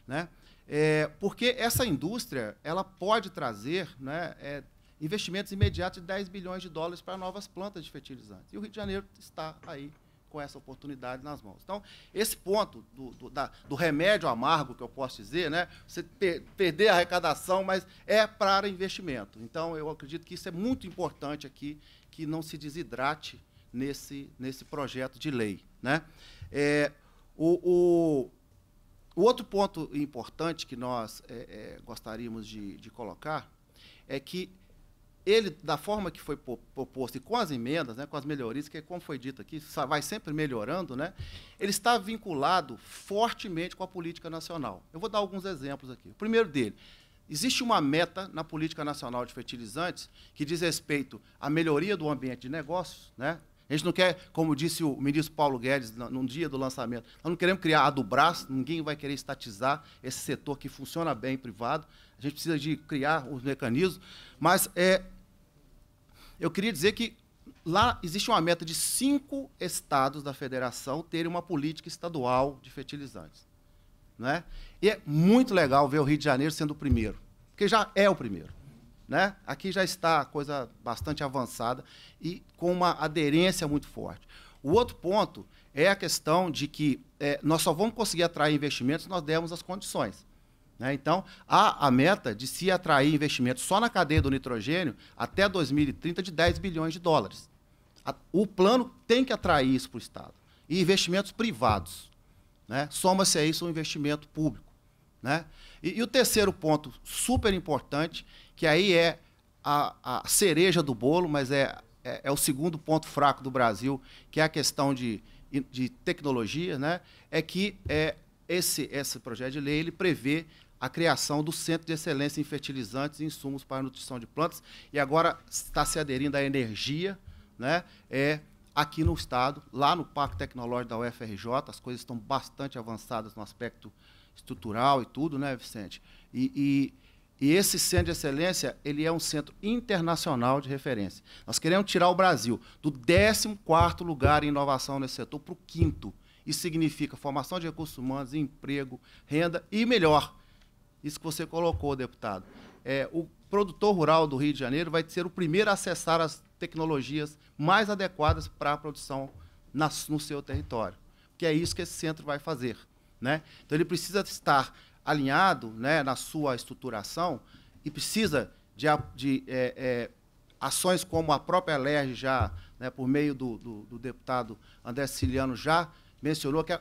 Né? É, porque essa indústria ela pode trazer né, é, investimentos imediatos de 10 bilhões de dólares para novas plantas de fertilizantes. E o Rio de Janeiro está aí com essa oportunidade nas mãos. Então, esse ponto do, do, da, do remédio amargo, que eu posso dizer, né, você per, perder a arrecadação, mas é para investimento. Então, eu acredito que isso é muito importante aqui, que não se desidrate nesse, nesse projeto de lei. Né? É, o, o, o, outro ponto importante que nós é, é, gostaríamos de, de colocar é que ele, da forma que foi proposto e com as emendas, né, com as melhorias, que, é como foi dito aqui, vai sempre melhorando, né, ele está vinculado fortemente com a política nacional. Eu vou dar alguns exemplos aqui. O primeiro dele, existe uma meta na política nacional de fertilizantes que diz respeito à melhoria do ambiente de negócios, né, a gente não quer, como disse o ministro Paulo Guedes num dia do lançamento, nós não queremos criar a do braço, ninguém vai querer estatizar esse setor que funciona bem privado. A gente precisa de criar os mecanismos, mas é, eu queria dizer que lá existe uma meta de cinco estados da federação terem uma política estadual de fertilizantes. Né? E é muito legal ver o Rio de Janeiro sendo o primeiro, porque já é o primeiro. Né? Aqui já está coisa bastante avançada e com uma aderência muito forte. O outro ponto é a questão de que é, nós só vamos conseguir atrair investimentos se nós dermos as condições. Né? Então, há a meta de se atrair investimentos só na cadeia do nitrogênio até 2030 de 10 bilhões de dólares. O plano tem que atrair isso para o Estado. E investimentos privados. Né? Soma-se a isso um investimento público. Né? E, e o terceiro ponto super importante que aí é a, a cereja do bolo, mas é, é, é, o segundo ponto fraco do Brasil, que é a questão de, de tecnologia, né? é que é, esse, esse projeto de lei ele prevê a criação do Centro de Excelência em Fertilizantes e Insumos para a Nutrição de Plantas, e agora está se aderindo à energia, né? é aqui no Estado, lá no Parque Tecnológico da UFRJ, as coisas estão bastante avançadas no aspecto estrutural e tudo, né, Vicente? E, e e esse centro de excelência, ele é um centro internacional de referência. Nós queremos tirar o Brasil do 14º lugar em inovação nesse setor para o quinto. Isso significa formação de recursos humanos, emprego, renda e melhor. Isso que você colocou, deputado. É, o produtor rural do Rio de Janeiro vai ser o primeiro a acessar as tecnologias mais adequadas para a produção na, no seu território. Que é isso que esse centro vai fazer. Né? Então, ele precisa estar alinhado né, na sua estruturação e precisa de, de é, é, ações como a própria LERJ já, né, por meio do, do, do, deputado André Siciliano, já mencionou que a,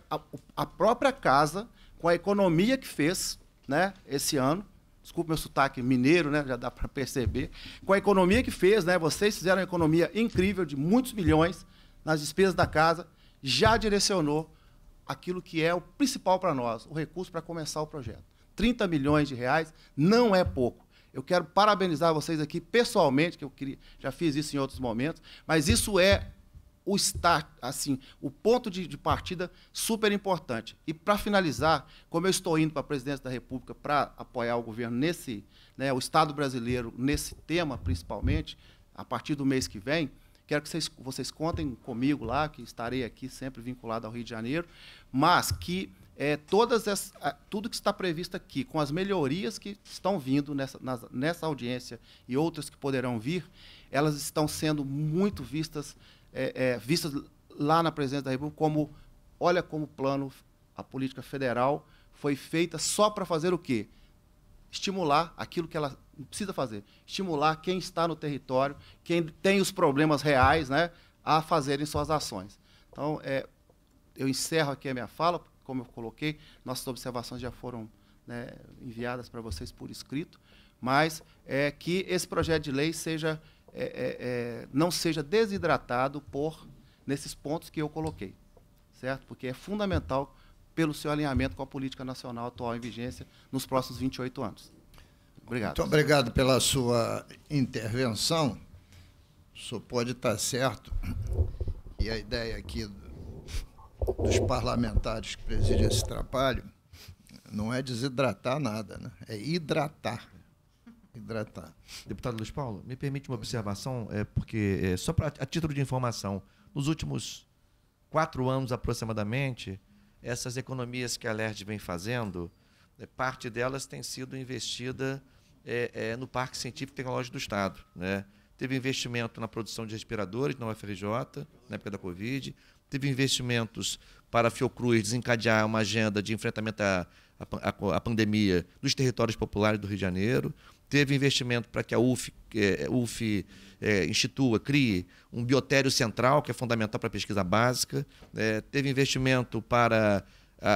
a, própria casa, com a economia que fez né, esse ano, desculpe meu sotaque mineiro, né, já dá para perceber, com a economia que fez, né, vocês fizeram uma economia incrível de muitos milhões nas despesas da casa, já direcionou aquilo que é o principal para nós, o recurso para começar o projeto. 30 milhões de reais não é pouco. Eu quero parabenizar vocês aqui pessoalmente, que eu queria, já fiz isso em outros momentos, mas isso é o start, assim, o ponto de, de partida super importante. E para finalizar, como eu estou indo para a presidência da República para apoiar o governo nesse, né, o Estado brasileiro nesse tema principalmente, a partir do mês que vem, Quero que vocês, vocês contem comigo lá, que estarei aqui sempre vinculado ao Rio de Janeiro, mas que é, todas as, tudo que está previsto aqui, com as melhorias que estão vindo nessa, nas, nessa audiência e outras que poderão vir, elas estão sendo muito vistas, é, é, vistas lá na presidência da República como, olha como o plano, a política federal foi feita só para fazer o quê? Estimular aquilo que ela precisa fazer. Estimular quem está no território, quem tem os problemas reais, né, a fazerem suas ações. Então, é, eu encerro aqui a minha fala, como eu coloquei, nossas observações já foram né, enviadas para vocês por escrito, mas é, que esse projeto de lei seja, é, é, é não seja desidratado por nesses pontos que eu coloquei, certo? Porque é fundamental pelo seu alinhamento com a política nacional atual em vigência nos próximos 28 anos. Obrigado. Muito obrigado pela sua intervenção. O senhor pode estar certo. E a ideia aqui dos parlamentares que presidem esse trabalho não é desidratar nada, né? é hidratar. Hidratar. Deputado Luiz Paulo, me permite uma observação, é, porque é, só pra, a título de informação, nos últimos quatro anos aproximadamente, essas economias que a LERD vem fazendo, é, parte delas tem sido investida é, é, no Parque Científico e Tecnológico do Estado. Né? Teve investimento na produção de respiradores na UFRJ, na época da Covid. Teve investimentos para a Fiocruz desencadear uma agenda de enfrentamento à, à, à pandemia dos territórios populares do Rio de Janeiro. Teve investimento para que a UF, é, UF é, institua, crie um biotério central, que é fundamental para a pesquisa básica. É, teve investimento para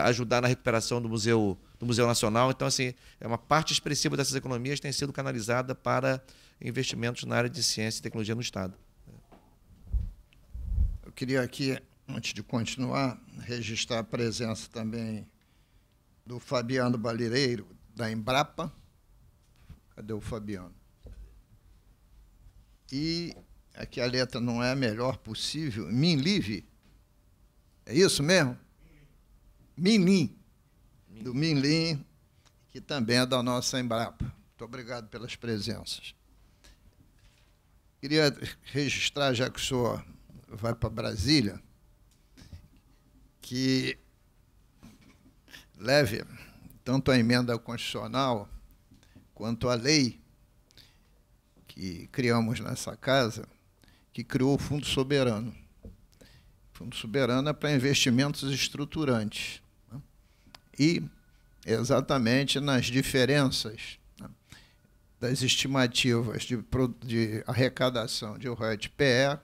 ajudar na recuperação do Museu do Museu Nacional. Então, assim, é uma parte expressiva dessas economias tem sido canalizada para investimentos na área de ciência e tecnologia no Estado. Eu queria aqui, antes de continuar, registrar a presença também do Fabiano Balireiro, da Embrapa. Cadê o Fabiano? E aqui a letra não é a melhor possível. Minlive. É isso mesmo? Minlim do Minlin, que também é da nossa Embrapa. Muito obrigado pelas presenças. Queria registrar, já que o senhor vai para Brasília, que leve tanto a emenda constitucional quanto a lei que criamos nessa casa, que criou o Fundo Soberano. O Fundo Soberano é para investimentos estruturantes e exatamente nas diferenças né, das estimativas de, de arrecadação de royalties PE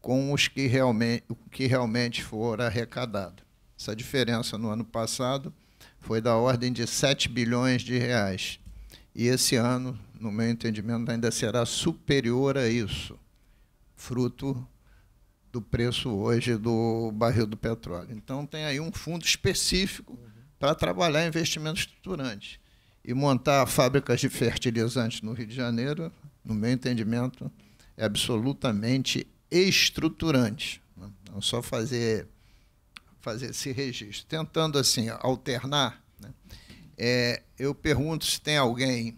com os que realmente, o que realmente for arrecadado. Essa diferença no ano passado foi da ordem de 7 bilhões de reais. E esse ano, no meu entendimento, ainda será superior a isso, fruto do preço hoje do barril do petróleo. Então, tem aí um fundo específico para trabalhar investimento estruturante. E montar fábricas de fertilizantes no Rio de Janeiro, no meu entendimento, é absolutamente estruturante. Não só fazer, fazer esse registro. Tentando assim alternar, né? é, eu pergunto se tem alguém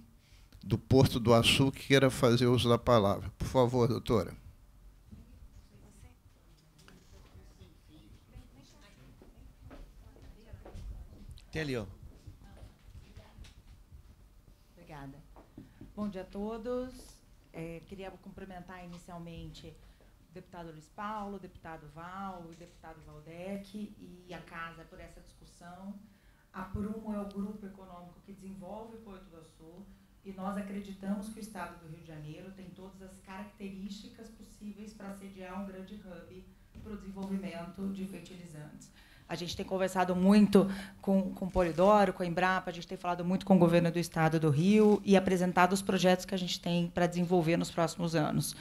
do Porto do Açu que queira fazer uso da palavra. Por favor, doutora. ó. Obrigada. Bom dia a todos. É, queria cumprimentar inicialmente o deputado Luiz Paulo, o deputado Val, o deputado Valdec e a casa por essa discussão. A Prumo é o grupo econômico que desenvolve o Porto do Sul e nós acreditamos que o estado do Rio de Janeiro tem todas as características possíveis para sediar um grande hub para o desenvolvimento de fertilizantes. A gente tem conversado muito com, com o Polidoro, com a Embrapa, a gente tem falado muito com o governo do estado do Rio e apresentado os projetos que a gente tem para desenvolver nos próximos anos.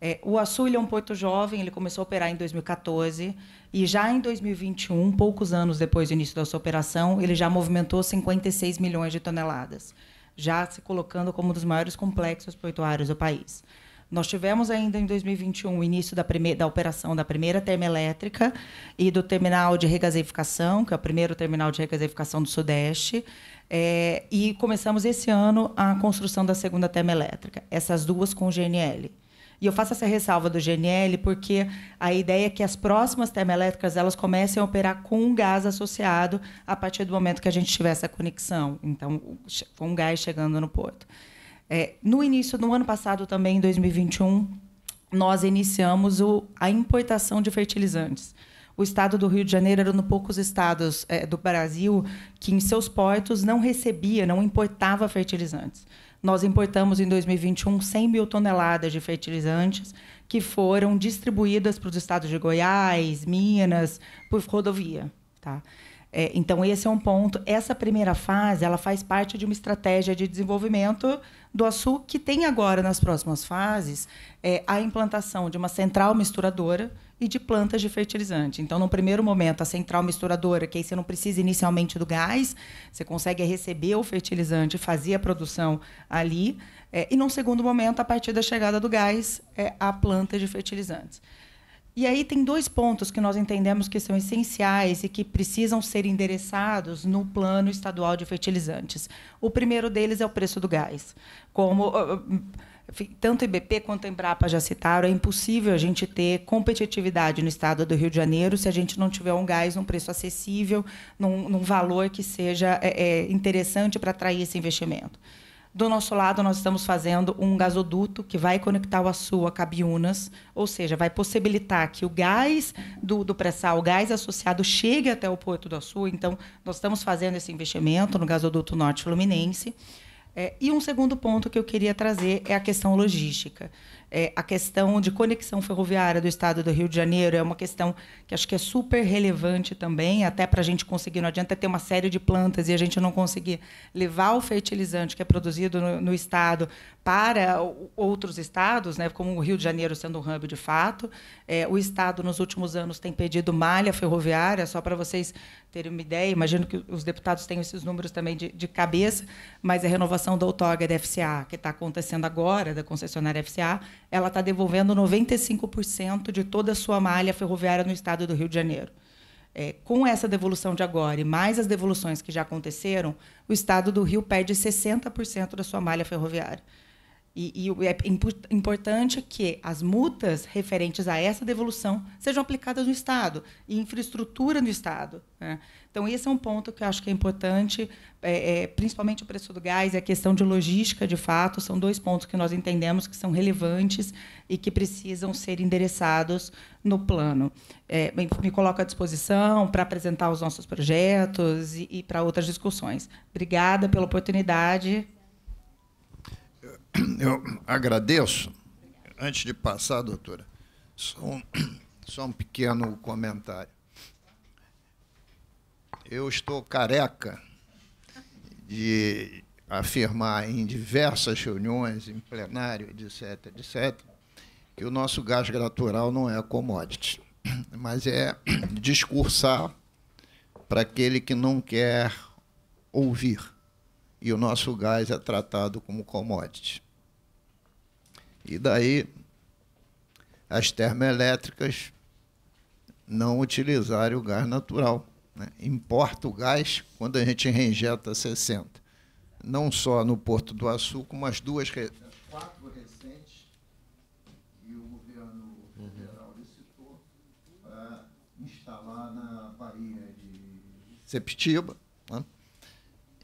É, o Açu é um porto jovem, ele começou a operar em 2014 e já em 2021, poucos anos depois do início da sua operação, ele já movimentou 56 milhões de toneladas, já se colocando como um dos maiores complexos portuários do país. Nós tivemos ainda em 2021 o início da, primeira, da operação da primeira termoelétrica e do terminal de regasificação, que é o primeiro terminal de regasificação do Sudeste. É, e começamos esse ano a construção da segunda termoelétrica, essas duas com GNL. E eu faço essa ressalva do GNL porque a ideia é que as próximas termoelétricas elas comecem a operar com um gás associado a partir do momento que a gente tiver essa conexão. Então, com um gás chegando no porto. É, no início do ano passado, também, em 2021, nós iniciamos o, a importação de fertilizantes. O estado do Rio de Janeiro era um dos poucos estados é, do Brasil que, em seus portos, não recebia, não importava fertilizantes. Nós importamos em 2021 100 mil toneladas de fertilizantes que foram distribuídas para os estados de Goiás, Minas, por rodovia. Tá? É, então, esse é um ponto. Essa primeira fase, ela faz parte de uma estratégia de desenvolvimento do açúcar que tem agora, nas próximas fases, é, a implantação de uma central misturadora e de plantas de fertilizante. Então, no primeiro momento, a central misturadora, que aí você não precisa inicialmente do gás, você consegue receber o fertilizante e fazer a produção ali. É, e, num segundo momento, a partir da chegada do gás, é, a planta de fertilizantes. E aí tem dois pontos que nós entendemos que são essenciais e que precisam ser endereçados no plano estadual de fertilizantes. O primeiro deles é o preço do gás. Como tanto IBP quanto Embrapa já citaram, é impossível a gente ter competitividade no estado do Rio de Janeiro se a gente não tiver um gás num preço acessível, num, num valor que seja é, é interessante para atrair esse investimento. Do nosso lado, nós estamos fazendo um gasoduto que vai conectar o Açu a Cabiunas, ou seja, vai possibilitar que o gás do, do pré-sal, o gás associado, chegue até o Porto do Açu. Então, nós estamos fazendo esse investimento no gasoduto norte-fluminense. É, e um segundo ponto que eu queria trazer é a questão logística é, a questão de conexão ferroviária do estado do Rio de Janeiro é uma questão que acho que é super relevante também, até para a gente conseguir. Não adianta ter uma série de plantas e a gente não conseguir levar o fertilizante que é produzido no, no estado para outros estados, né, como o Rio de Janeiro sendo um hub de fato. É, o estado, nos últimos anos, tem pedido malha ferroviária, só para vocês terem uma ideia, imagino que os deputados tenham esses números também de, de cabeça, mas a renovação da outorga da FCA, que está acontecendo agora, da concessionária FCA, ela está devolvendo 95% de toda a sua malha ferroviária no estado do Rio de Janeiro. É, com essa devolução de agora e mais as devoluções que já aconteceram, o estado do Rio perde 60% da sua malha ferroviária. E, e é importante que as multas referentes a essa devolução sejam aplicadas no Estado, e infraestrutura no Estado. Né? Então, esse é um ponto que eu acho que é importante, é, é, principalmente o preço do gás e a questão de logística, de fato, são dois pontos que nós entendemos que são relevantes e que precisam ser endereçados no plano. É, me coloco à disposição para apresentar os nossos projetos e, e para outras discussões. Obrigada pela oportunidade. <clears throat> eu agradeço. Antes de passar, doutora, só um, <clears throat> só um pequeno comentário. Eu estou careca de afirmar em diversas reuniões, em plenário, etc., etc., que o nosso gás natural não é commodity, <clears throat> mas é discursar para aquele que não quer ouvir. E o nosso gás é tratado como commodity. E daí as termoelétricas não utilizarem o gás natural. Né? Importa o gás quando a gente reinjeta 60. Não só no Porto do Açúcar, mas duas, quatro recentes, e o governo federal licitou para instalar na Bahia de Sepitiba, né?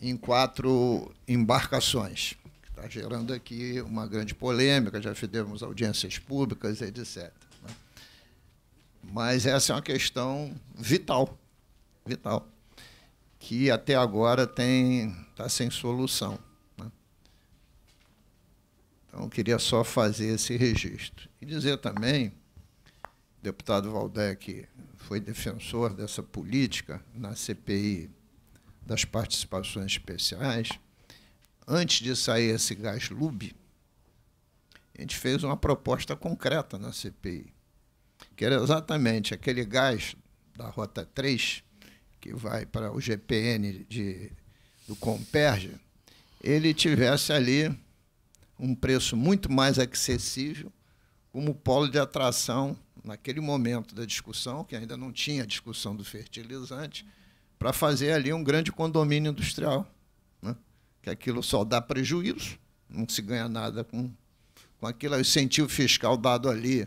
em quatro embarcações. Está gerando aqui uma grande polêmica, já fizemos audiências públicas, etc. Né? Mas essa é uma questão vital, vital, que até agora tem está sem solução. Né? Então, queria só fazer esse registro. E dizer também, o deputado Valdec foi defensor dessa política na CPI das participações especiais, antes de sair esse gás lube, a gente fez uma proposta concreta na CPI, que era exatamente aquele gás da Rota 3, que vai para o GPN de, do Comperge, ele tivesse ali um preço muito mais acessível como polo de atração naquele momento da discussão, que ainda não tinha discussão do fertilizante, para fazer ali um grande condomínio industrial. Né? que aquilo só dá prejuízo, não se ganha nada com, com aquilo. O incentivo fiscal dado ali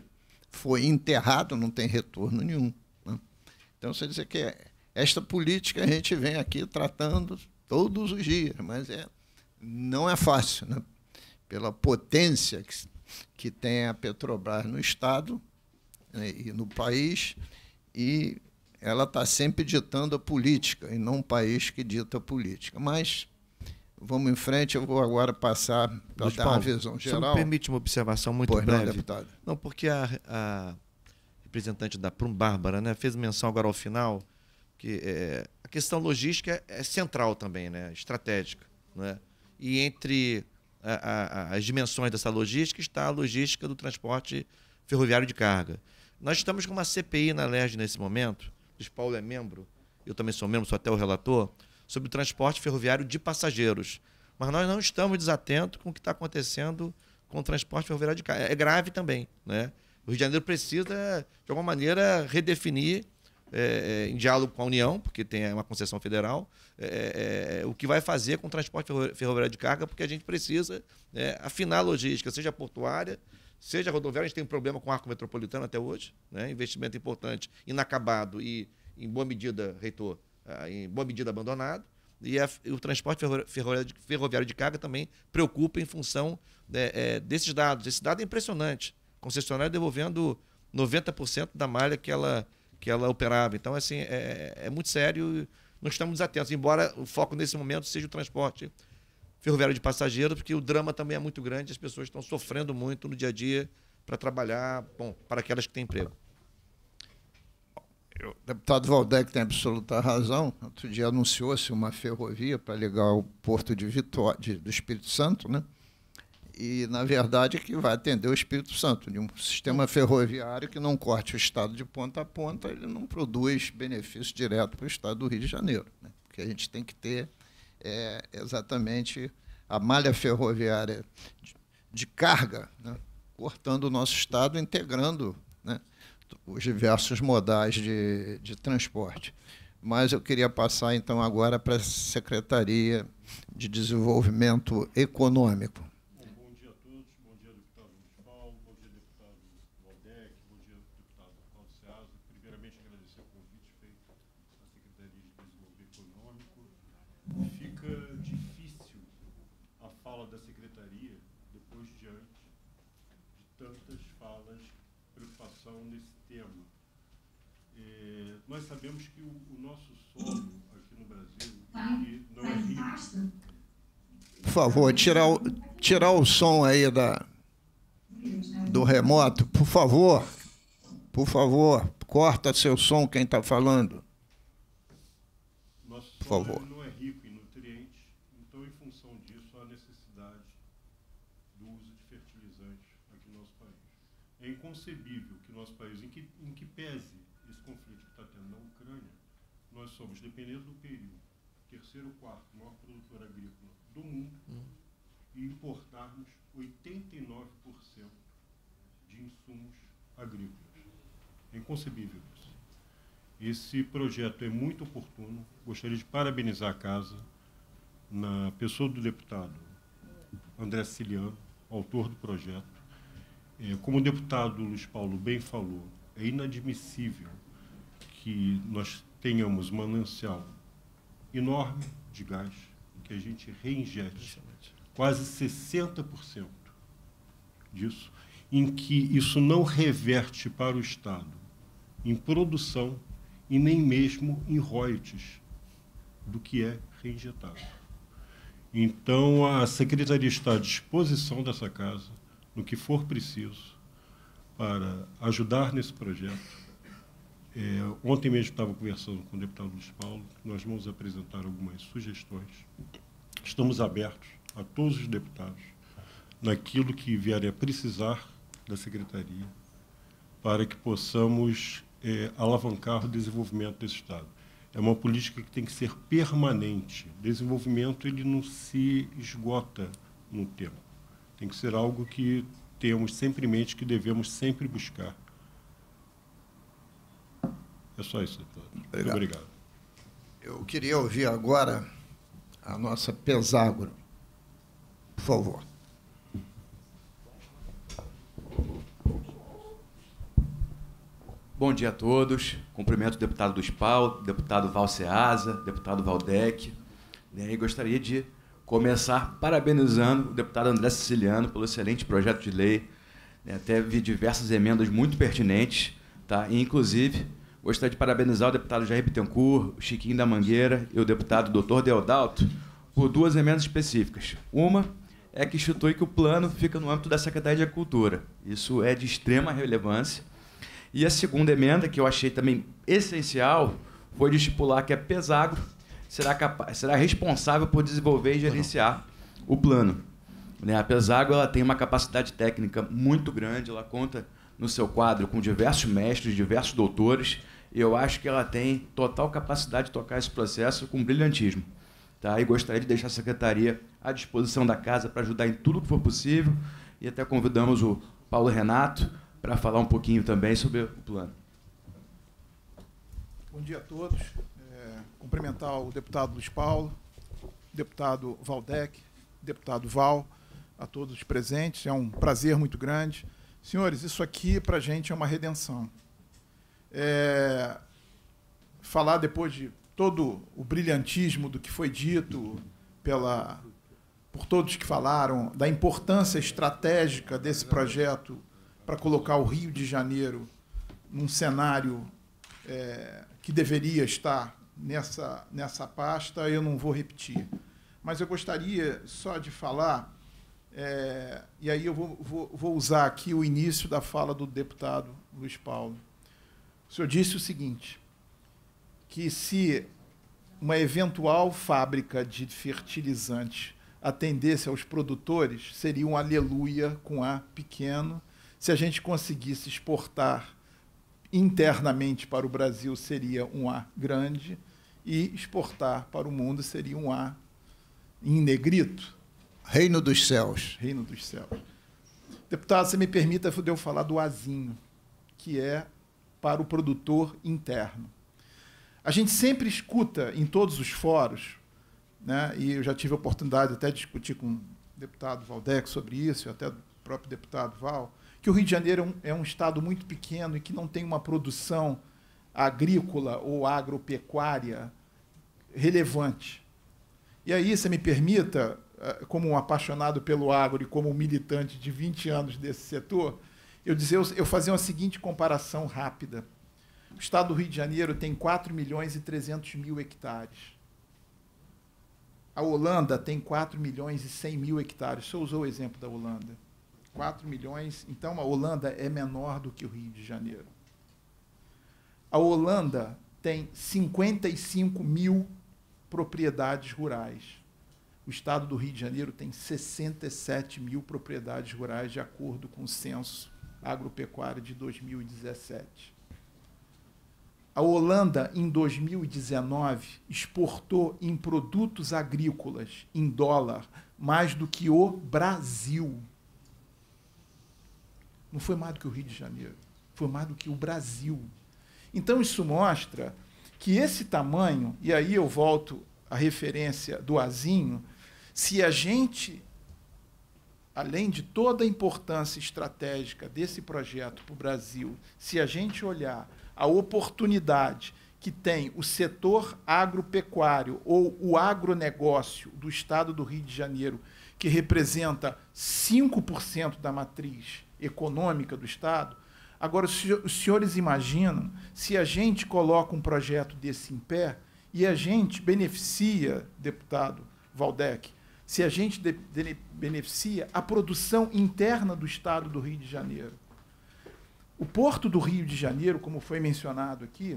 foi enterrado, não tem retorno nenhum. Né? Então, você dizer que é, esta política a gente vem aqui tratando todos os dias, mas é, não é fácil, né? pela potência que, que tem a Petrobras no Estado né, e no país, e ela está sempre ditando a política, e não um país que dita a política. Mas Vamos em frente, eu vou agora passar para dar Paulo, uma visão geral. Você me permite uma observação muito pois breve? Não, deputado. Não, porque a, a representante da Prum, Bárbara, né, fez menção agora ao final que é, a questão logística é central também, né, estratégica. Né? E entre a, a, as dimensões dessa logística está a logística do transporte ferroviário de carga. Nós estamos com uma CPI na LERJ nesse momento, o Paulo é membro, eu também sou membro, sou até o relator, sobre o transporte ferroviário de passageiros. Mas nós não estamos desatentos com o que está acontecendo com o transporte ferroviário de carga. É, é grave também. Né? O Rio de Janeiro precisa, de alguma maneira, redefinir, é, é em diálogo com a União, porque tem é, uma concessão federal, é, é, o que vai fazer com o transporte ferroviário de carga, porque a gente precisa né, afinar a logística, seja portuária, seja rodoviária. A gente tem um problema com o arco metropolitano até hoje, né? investimento importante, inacabado e, em boa medida, reitor, ah, em boa medida abandonado, e, a, e o transporte ferroviário, de, ferroviário de carga também preocupa em função né, é, desses dados. Esse dado é impressionante. Concessionária devolvendo 90% da malha que ela, que ela operava. Então, assim, é, é muito sério nós estamos atentos, embora o foco nesse momento seja o transporte ferroviário de passageiros, porque o drama também é muito grande, as pessoas estão sofrendo muito no dia a dia para trabalhar, bom, para aquelas que têm emprego. O deputado Valdec tem absoluta razão. Outro dia anunciou-se uma ferrovia para ligar o Porto de Vitória, do Espírito Santo, né? e, na verdade, que vai atender o Espírito Santo. De um sistema ferroviário que não corte o Estado de ponta a ponta, ele não produz benefício direto para o Estado do Rio de Janeiro. Né? Porque a gente tem que ter é, exatamente a malha ferroviária de, de carga, né? cortando o nosso Estado, integrando os diversos modais de, de transporte. Mas eu queria passar então agora para a Secretaria de Desenvolvimento Econômico. Nós sabemos que o, o nosso solo aqui no Brasil tá. não é tá rico. Por favor, tirar o, tirar o som aí da, do remoto, por favor. Por favor, corta seu som quem está falando. Por favor. e importarmos 89% de insumos agrícolas. É inconcebível isso. Esse projeto é muito oportuno. Gostaria de parabenizar a casa na pessoa do deputado André Ciliano, autor do projeto. É, como o deputado Luiz Paulo bem falou, é inadmissível que nós tenhamos manancial enorme de gás que a gente reinjete quase 60% disso, em que isso não reverte para o Estado em produção e nem mesmo em royalties do que é reinjetado. Então, a Secretaria está à disposição dessa casa, no que for preciso, para ajudar nesse projeto. É, ontem mesmo estava conversando com o deputado Luiz Paulo, nós vamos apresentar algumas sugestões. Estamos abertos a todos os deputados naquilo que vierem a precisar da secretaria para que possamos é, alavancar o desenvolvimento desse estado. É uma política que tem que ser permanente. Desenvolvimento ele não se esgota no tempo. Tem que ser algo que temos sempre em mente, que devemos sempre buscar. É só isso, deputado. Obrigado. Muito obrigado. Eu queria ouvir agora a nossa Peságora favor. Bom dia a todos. Cumprimento o deputado dos SPAL, deputado Valseasa, deputado Valdec. Né, e gostaria de começar parabenizando o deputado André Siciliano pelo excelente projeto de lei. Né, Teve diversas emendas muito pertinentes. Tá? E, inclusive, gostaria de parabenizar o deputado Jair Bittencourt, o Chiquinho da Mangueira e o deputado Dr. Deodalto por duas emendas específicas. Uma é que institui que o plano fica no âmbito da Secretaria de Cultura. Isso é de extrema relevância. E a segunda emenda, que eu achei também essencial, foi de estipular que a é PESAGRO será, capaz, será responsável por desenvolver e gerenciar o plano. Né, a PESAGRO ela tem uma capacidade técnica muito grande, ela conta no seu quadro com diversos mestres, diversos doutores, e eu acho que ela tem total capacidade de tocar esse processo com brilhantismo. Tá? E gostaria de deixar a secretaria à disposição da casa para ajudar em tudo que for possível. E até convidamos o Paulo Renato para falar um pouquinho também sobre o plano. Bom dia a todos. É, cumprimentar o deputado Luiz Paulo, deputado Valdec, deputado Val, a todos os presentes. É um prazer muito grande. Senhores, isso aqui para a gente é uma redenção. É, falar depois de todo o brilhantismo do que foi dito pela, por todos que falaram, da importância estratégica desse projeto para colocar o Rio de Janeiro num cenário é, que deveria estar nessa, nessa pasta, eu não vou repetir. Mas eu gostaria só de falar, é, e aí eu vou, vou, vou usar aqui o início da fala do deputado Luiz Paulo. O senhor disse o seguinte: que se uma eventual fábrica de fertilizante atendesse aos produtores, seria um aleluia com A pequeno. Se a gente conseguisse exportar internamente para o Brasil, seria um A grande. E exportar para o mundo seria um A em negrito. Reino dos céus. Reino dos céus. Deputado, você me permita eu falar do Azinho, que é para o produtor interno. A gente sempre escuta em todos os fóruns, né, e eu já tive a oportunidade até de discutir com o deputado Valdec sobre isso, e até o próprio deputado Val, que o Rio de Janeiro é um, é um estado muito pequeno e que não tem uma produção agrícola ou agropecuária relevante. E aí, se me permita, eh, como um apaixonado pelo agro e como um militante de 20 anos desse setor, eu dizer, eu fazer uma seguinte comparação rápida. O estado do Rio de Janeiro tem 4 milhões e 300 mil hectares. A Holanda tem 4 milhões e 100 mil hectares. Você usou o exemplo da Holanda. 4 milhões. Então, a Holanda é menor do que o Rio de Janeiro. A Holanda tem 55 mil propriedades rurais. O estado do Rio de Janeiro tem 67 mil propriedades rurais, de acordo com o censo agropecuário de 2017. A Holanda, em 2019, exportou em produtos agrícolas, em dólar, mais do que o Brasil. Não foi mais do que o Rio de Janeiro, foi mais do que o Brasil. Então, isso mostra que esse tamanho, e aí eu volto à referência do Azinho, se a gente, além de toda a importância estratégica desse projeto para o Brasil, se a gente olhar a oportunidade que tem o setor agropecuário ou o agronegócio do estado do Rio de Janeiro, que representa 5% da matriz econômica do estado. Agora, os senhores imaginam se a gente coloca um projeto desse em pé e a gente beneficia, deputado Valdec, se a gente beneficia a produção interna do estado do Rio de Janeiro o porto do Rio de Janeiro, como foi mencionado aqui,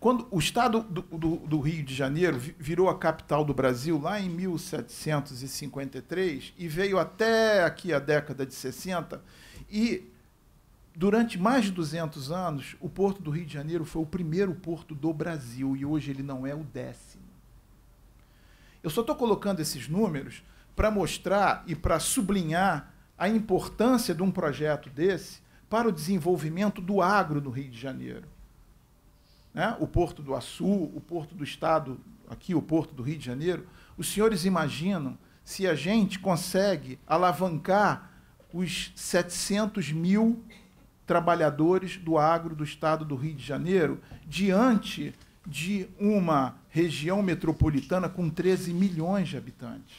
quando o estado do, do, do, Rio de Janeiro virou a capital do Brasil lá em 1753 e veio até aqui a década de 60 e durante mais de 200 anos o porto do Rio de Janeiro foi o primeiro porto do Brasil e hoje ele não é o décimo. Eu só estou colocando esses números para mostrar e para sublinhar a importância de um projeto desse para o desenvolvimento do agro no Rio de Janeiro. Né? O Porto do Açu, o Porto do Estado, aqui o Porto do Rio de Janeiro, os senhores imaginam se a gente consegue alavancar os 700 mil trabalhadores do agro do Estado do Rio de Janeiro diante de uma região metropolitana com 13 milhões de habitantes.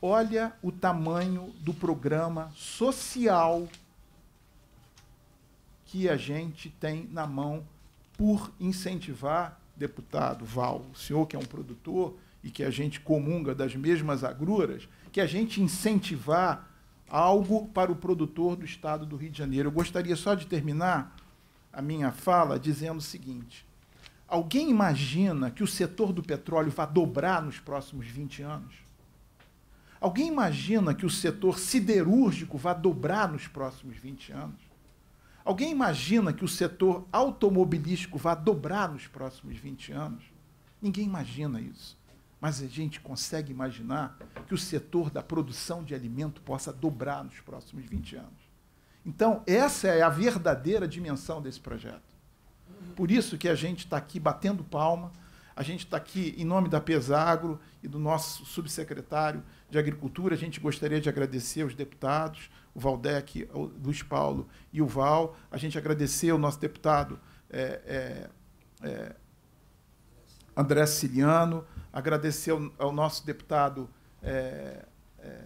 Olha o tamanho do programa social que a gente tem na mão por incentivar, deputado Val, o senhor que é um produtor e que a gente comunga das mesmas agruras, que a gente incentivar algo para o produtor do estado do Rio de Janeiro. Eu gostaria só de terminar a minha fala dizendo o seguinte: alguém imagina que o setor do petróleo vá dobrar nos próximos 20 anos? Alguém imagina que o setor siderúrgico vá dobrar nos próximos 20 anos? Alguém imagina que o setor automobilístico vá dobrar nos próximos 20 anos? Ninguém imagina isso. Mas a gente consegue imaginar que o setor da produção de alimento possa dobrar nos próximos 20 anos. Então, essa é a verdadeira dimensão desse projeto. Por isso que a gente está aqui batendo palma, a gente está aqui em nome da Pesagro e do nosso subsecretário de Agricultura. A gente gostaria de agradecer aos deputados, o Valdec, o Luiz Paulo e o Val. A gente agradecer ao nosso deputado é, é, é, André Ciliano, agradecer ao, ao nosso deputado é, é,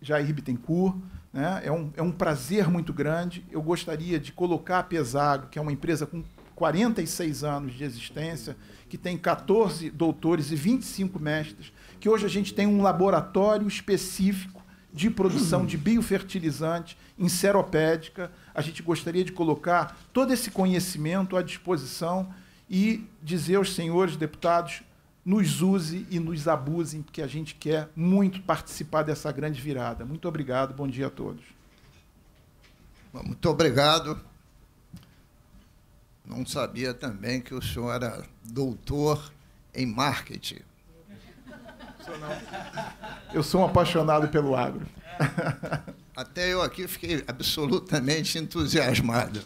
Jair Bittencourt. Né? É, um, é um prazer muito grande. Eu gostaria de colocar a Pesago, que é uma empresa com 46 anos de existência, que tem 14 doutores e 25 mestres, que hoje a gente tem um laboratório específico de produção de biofertilizante em seropédica. A gente gostaria de colocar todo esse conhecimento à disposição e dizer aos senhores deputados nos use e nos abusem, porque a gente quer muito participar dessa grande virada. Muito obrigado, bom dia a todos. Muito obrigado. Não sabia também que o senhor era doutor em marketing. Sou não. Eu sou um apaixonado pelo agro. <laughs> Até eu aqui fiquei absolutamente entusiasmado.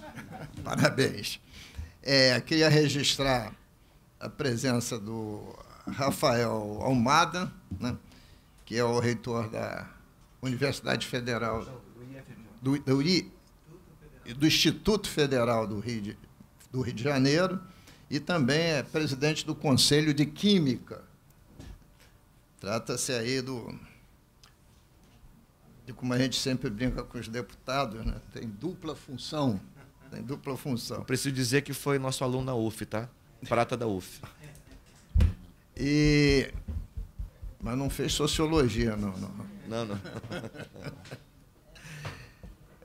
Parabéns. É, queria registrar a presença do Rafael Almada, né, que é o reitor da Universidade Federal do, do, do Instituto Federal do Rio, de, do Rio de Janeiro e também é presidente do Conselho de Química Trata-se aí do. de como a gente sempre brinca com os deputados, né? tem dupla função. Tem dupla função. Eu preciso dizer que foi nosso aluno da UF, tá? Prata da UF. E. Mas não fez sociologia, não. Não, não. não.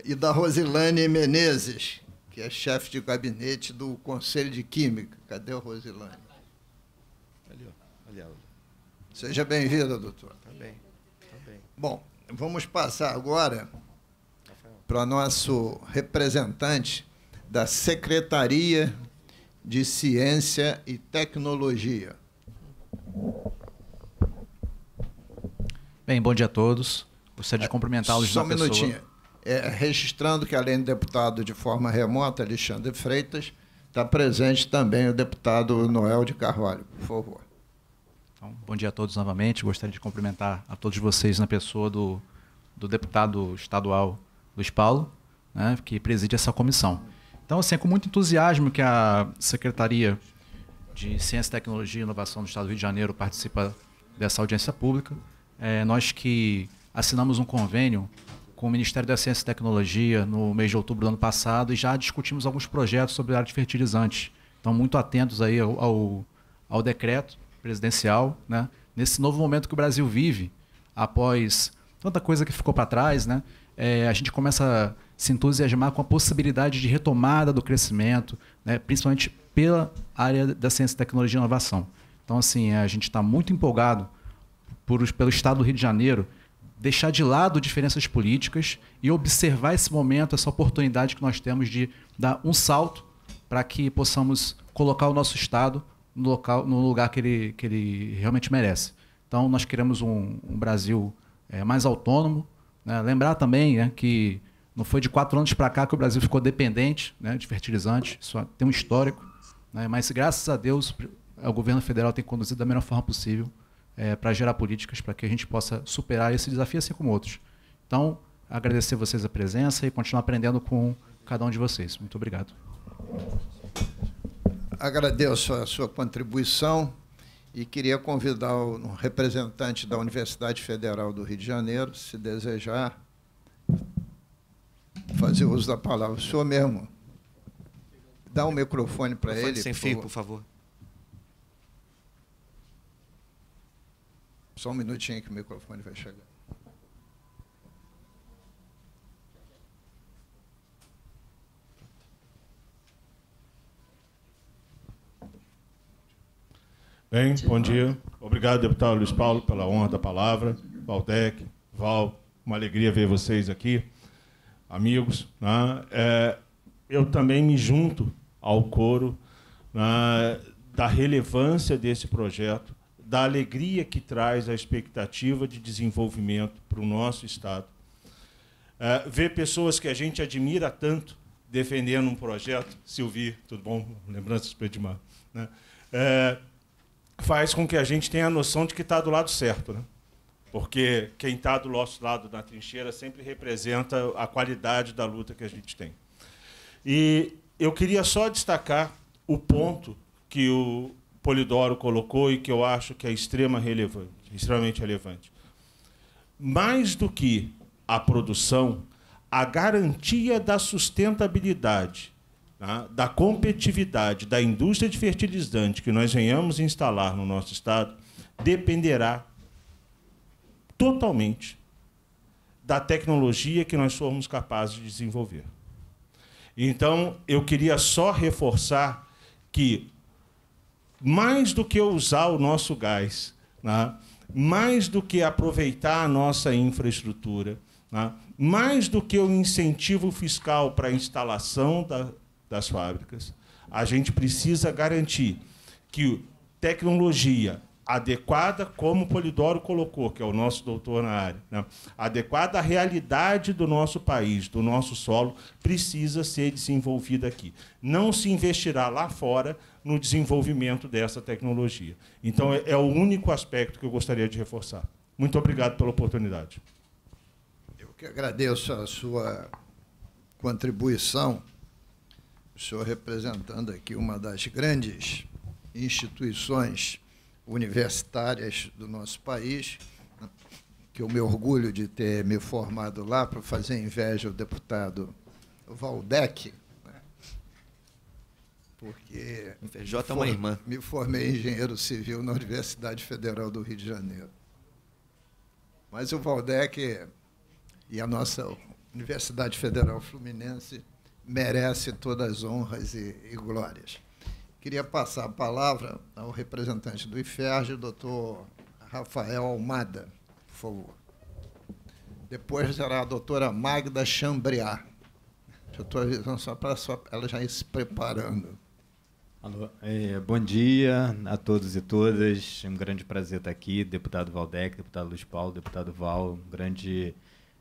e da Rosilane Menezes, que é chefe de gabinete do Conselho de Química. Cadê o Rosilane? Seja bem-vinda, doutor. Tá bem. tá bem. Bom, vamos passar agora para nosso representante da Secretaria de Ciência e Tecnologia. Bem, bom dia a todos. Gostaria de cumprimentá-los Só um minutinho. É, registrando que, além do deputado de forma remota, Alexandre Freitas, está presente também o deputado Noel de Carvalho. Por favor. Então, bom dia a todos novamente. Gostaria de cumprimentar a todos vocês na pessoa do, do deputado estadual Luiz Paulo, né, que preside essa comissão. Então, assim, é com muito entusiasmo que a Secretaria de Ciência, Tecnologia e Inovação do Estado do Rio de Janeiro participa dessa audiência pública. É, nós que assinamos um convênio com o Ministério da Ciência e Tecnologia no mês de outubro do ano passado e já discutimos alguns projetos sobre a área de fertilizantes. Então, muito atentos aí ao, ao, ao decreto presidencial, né? nesse novo momento que o Brasil vive, após tanta coisa que ficou para trás, né? É, a gente começa a se entusiasmar com a possibilidade de retomada do crescimento, né? principalmente pela área da ciência, tecnologia e inovação. Então, assim, é, a gente está muito empolgado por, pelo Estado do Rio de Janeiro deixar de lado diferenças políticas e observar esse momento, essa oportunidade que nós temos de dar um salto para que possamos colocar o nosso Estado no, local, no lugar que ele, que ele realmente merece. Então, nós queremos um, um Brasil é, mais autônomo. Né? Lembrar também né, que não foi de quatro anos para cá que o Brasil ficou dependente né, de fertilizantes, isso é, tem um histórico. Né? Mas, graças a Deus, o governo federal tem conduzido da melhor forma possível é, para gerar políticas para que a gente possa superar esse desafio, assim como outros. Então, agradecer a vocês a presença e continuar aprendendo com cada um de vocês. Muito obrigado agradeço a sua contribuição e queria convidar o representante da Universidade Federal do Rio de Janeiro, se desejar fazer uso da palavra. O senhor mesmo. Dá o um microfone para ele. Sem fio, por favor. Só um minutinho que o microfone vai chegar. Bem, bom dia. Obrigado, deputado Luiz Paulo, pela honra da palavra. Valdec, Val, uma alegria ver vocês aqui, amigos. Né? É, eu também me junto ao coro né, da relevância desse projeto, da alegria que traz a expectativa de desenvolvimento para o nosso Estado. É, ver pessoas que a gente admira tanto defendendo um projeto, Silvi, tudo bom? Lembranças para Edmar. Né? É, faz com que a gente tenha a noção de que está do lado certo, né? Porque quem está do nosso lado na trincheira sempre representa a qualidade da luta que a gente tem. E eu queria só destacar o ponto que o Polidoro colocou e que eu acho que é extrema relevante, extremamente relevante. Mais do que a produção, a garantia da sustentabilidade Tá? da competitividade da indústria de fertilizante que nós venhamos instalar no nosso Estado dependerá totalmente da tecnologia que nós formos capazes de desenvolver. Então, eu queria só reforçar que, mais do que usar o nosso gás, né, mais do que aproveitar a nossa infraestrutura, né, mais do que o incentivo fiscal para a instalação da das fábricas. A gente precisa garantir que tecnologia adequada, como o Polidoro colocou, que é o nosso doutor na área, né? adequada à realidade do nosso país, do nosso solo, precisa ser desenvolvida aqui. Não se investirá lá fora no desenvolvimento dessa tecnologia. Então, é, é o único aspecto que eu gostaria de reforçar. Muito obrigado pela oportunidade. Eu que agradeço a sua contribuição o senhor representando aqui uma das grandes instituições universitárias do nosso país, que eu me orgulho de ter me formado lá para fazer inveja ao deputado Valdec, né? porque FJ é uma irmã. Me formei engenheiro civil na Universidade Federal do Rio de Janeiro. Mas o Valdec e a nossa Universidade Federal Fluminense merece todas as honras e, e glórias. Queria passar a palavra ao representante do IFERJ, o doutor Rafael Almada, por favor. Depois será a doutora Magda Chambriá. estou avisando só para ela já ir se preparando. Alô, é, bom dia a todos e todas. É um grande prazer estar aqui, deputado Valdec, deputado Luiz Paulo, deputado Val, um grande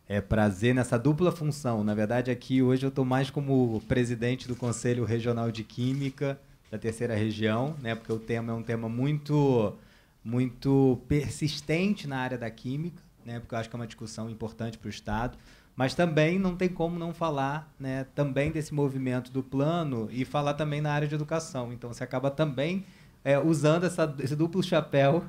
é, prazer nessa dupla função. Na verdade, aqui hoje eu estou mais como presidente do Conselho Regional de Química da terceira região, né? Porque o tema é um tema muito, muito persistente na área da química, né? Porque eu acho que é uma discussão importante para o Estado. Mas também não tem como não falar, né? Também desse movimento do plano e falar também na área de educação. Então você acaba também é, usando essa, esse duplo chapéu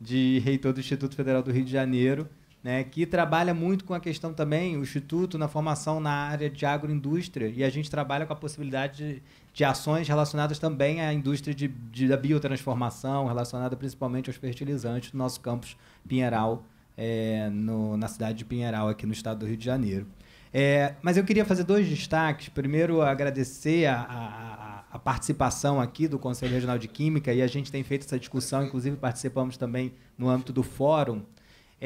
de reitor do Instituto Federal do Rio de Janeiro né, que trabalha muito com a questão também, o Instituto, na formação na área de agroindústria, e a gente trabalha com a possibilidade de, de ações relacionadas também à indústria de, de, da biotransformação, relacionada principalmente aos fertilizantes do nosso campus Pinheiral, é, no, na cidade de Pinheiral, aqui no estado do Rio de Janeiro. É, mas eu queria fazer dois destaques. Primeiro, agradecer a, a, a, participação aqui do Conselho Regional de Química, e a gente tem feito essa discussão, inclusive participamos também no âmbito do fórum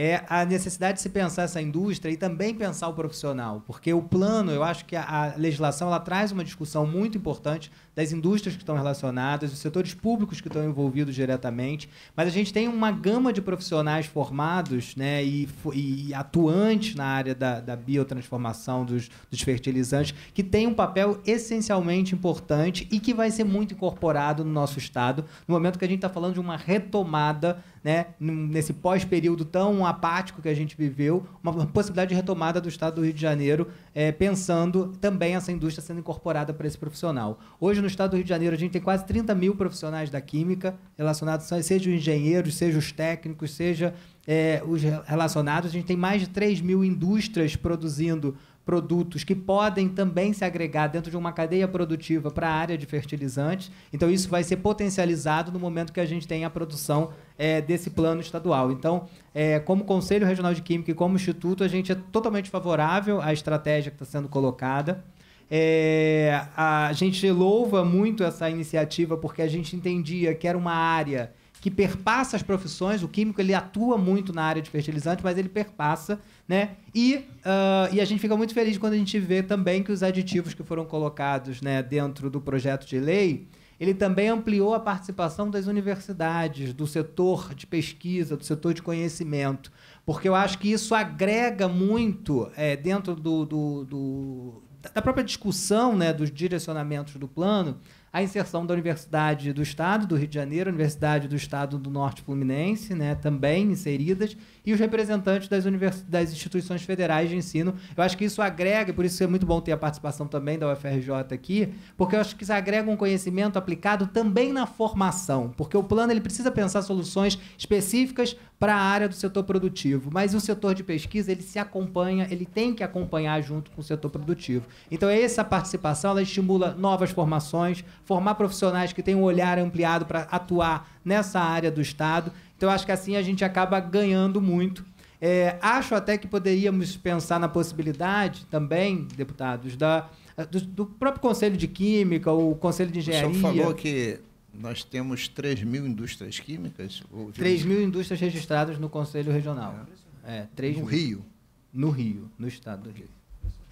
é a necessidade de se pensar essa indústria e também pensar o profissional, porque o plano, eu acho que a, a legislação ela traz uma discussão muito importante das indústrias que estão relacionadas, dos setores públicos que estão envolvidos diretamente, mas a gente tem uma gama de profissionais formados né, e, e atuantes na área da, da biotransformação dos, dos fertilizantes que tem um papel essencialmente importante e que vai ser muito incorporado no nosso Estado, no momento que a gente está falando de uma retomada né, nesse pós-período tão apático que a gente viveu, uma possibilidade de retomada do Estado do Rio de Janeiro, é, pensando também essa indústria sendo incorporada para esse profissional. Hoje, no Estado do Rio de Janeiro, a gente tem quase 30 mil profissionais da química relacionados, os engenheiros, seja os técnicos, seja é, os relacionados. A gente tem mais de 3 mil indústrias produzindo produtos que podem também se agregar dentro de uma cadeia produtiva para a área de fertilizantes. Então, isso vai ser potencializado no momento que a gente tem a produção é, desse plano estadual. Então, é, como Conselho Regional de Química e como Instituto, a gente é totalmente favorável à estratégia que está sendo colocada. É, a gente louva muito essa iniciativa porque a gente entendia que era uma área que perpassa as profissões. O químico ele atua muito na área de fertilizante, mas ele perpassa, né? E, uh, e a gente fica muito feliz quando a gente vê também que os aditivos que foram colocados né, dentro do projeto de lei, ele também ampliou a participação das universidades, do setor de pesquisa, do setor de conhecimento. Porque eu acho que isso agrega muito é, dentro do, do, do, da própria discussão né, dos direcionamentos do plano a inserção da Universidade do Estado do Rio de Janeiro, Universidade do Estado do Norte Fluminense, né, também inseridas, e os representantes das, univers... das instituições federais de ensino. Eu acho que isso agrega, por isso é muito bom ter a participação também da UFRJ aqui, porque eu acho que isso agrega um conhecimento aplicado também na formação, porque o plano ele precisa pensar soluções específicas para a área do setor produtivo, mas o setor de pesquisa ele se acompanha, ele tem que acompanhar junto com o setor produtivo. Então é essa participação ela estimula novas formações, formar profissionais que têm um olhar ampliado para atuar nessa área do Estado então, acho que assim a gente acaba ganhando muito. É, acho até que poderíamos pensar na possibilidade também, deputados, da, do, do próprio Conselho de Química, o Conselho de Engenharia. O senhor falou que nós temos 3 mil indústrias químicas? Ou 3 mil indústrias registradas no Conselho Regional. É, é no mil. Rio? No Rio, no estado do Rio.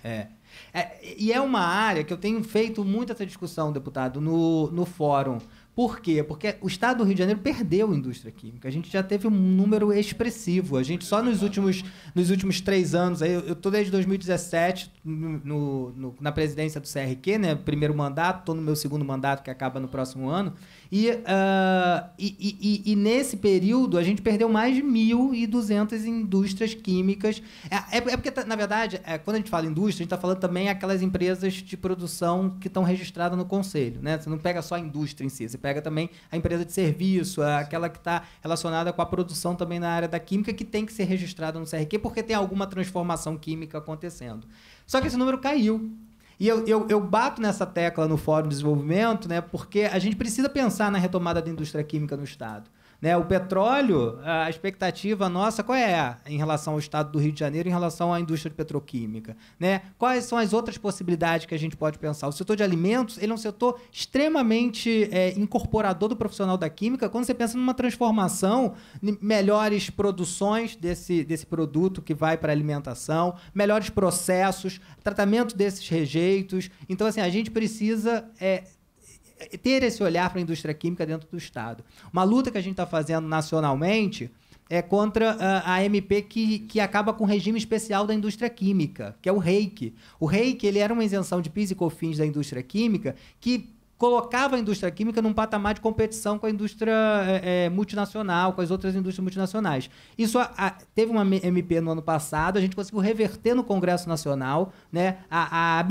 É. é. E é uma área que eu tenho feito muita essa discussão, deputado, no, no fórum. Por quê? Porque o estado do Rio de Janeiro perdeu indústria química. A gente já teve um número expressivo. A gente só nos últimos, nos últimos três anos, aí eu estou desde 2017 no, no, na presidência do CRQ, né? primeiro mandato, estou no meu segundo mandato que acaba no próximo ano. E, uh, e, e, e, nesse período a gente perdeu mais de 1.200 indústrias químicas. É, é, é, porque, na verdade, é, quando a gente fala indústria, a gente está falando também aquelas empresas de produção que estão registradas no conselho. Né? Você não pega só a indústria em si, você pega também a empresa de serviço, é aquela que está relacionada com a produção também na área da química, que tem que ser registrada no CRQ, porque tem alguma transformação química acontecendo. Só que esse número caiu. E eu, eu, eu, bato nessa tecla no Fórum de Desenvolvimento, né, porque a gente precisa pensar na retomada da indústria química no Estado. Né? O petróleo, a expectativa nossa, qual é em relação ao estado do Rio de Janeiro, em relação à indústria petroquímica? Né? Quais são as outras possibilidades que a gente pode pensar? O setor de alimentos ele é um setor extremamente é, incorporador do profissional da química. Quando você pensa numa transformação, melhores produções desse, desse produto que vai para a alimentação, melhores processos, tratamento desses rejeitos. Então, assim, a gente precisa é, é, ter esse olhar para a indústria química dentro do Estado. Uma luta que a gente está fazendo nacionalmente é contra ah, a, a MP que, que acaba com o regime especial da indústria química, que é o REIC. O REIC ele era uma isenção de PIS e COFINS da indústria química que colocava a indústria química num patamar de competição com a indústria é, é multinacional, com as outras indústrias multinacionais. Isso a, a, teve uma MP no ano passado, a gente conseguiu reverter no Congresso Nacional, né? A, a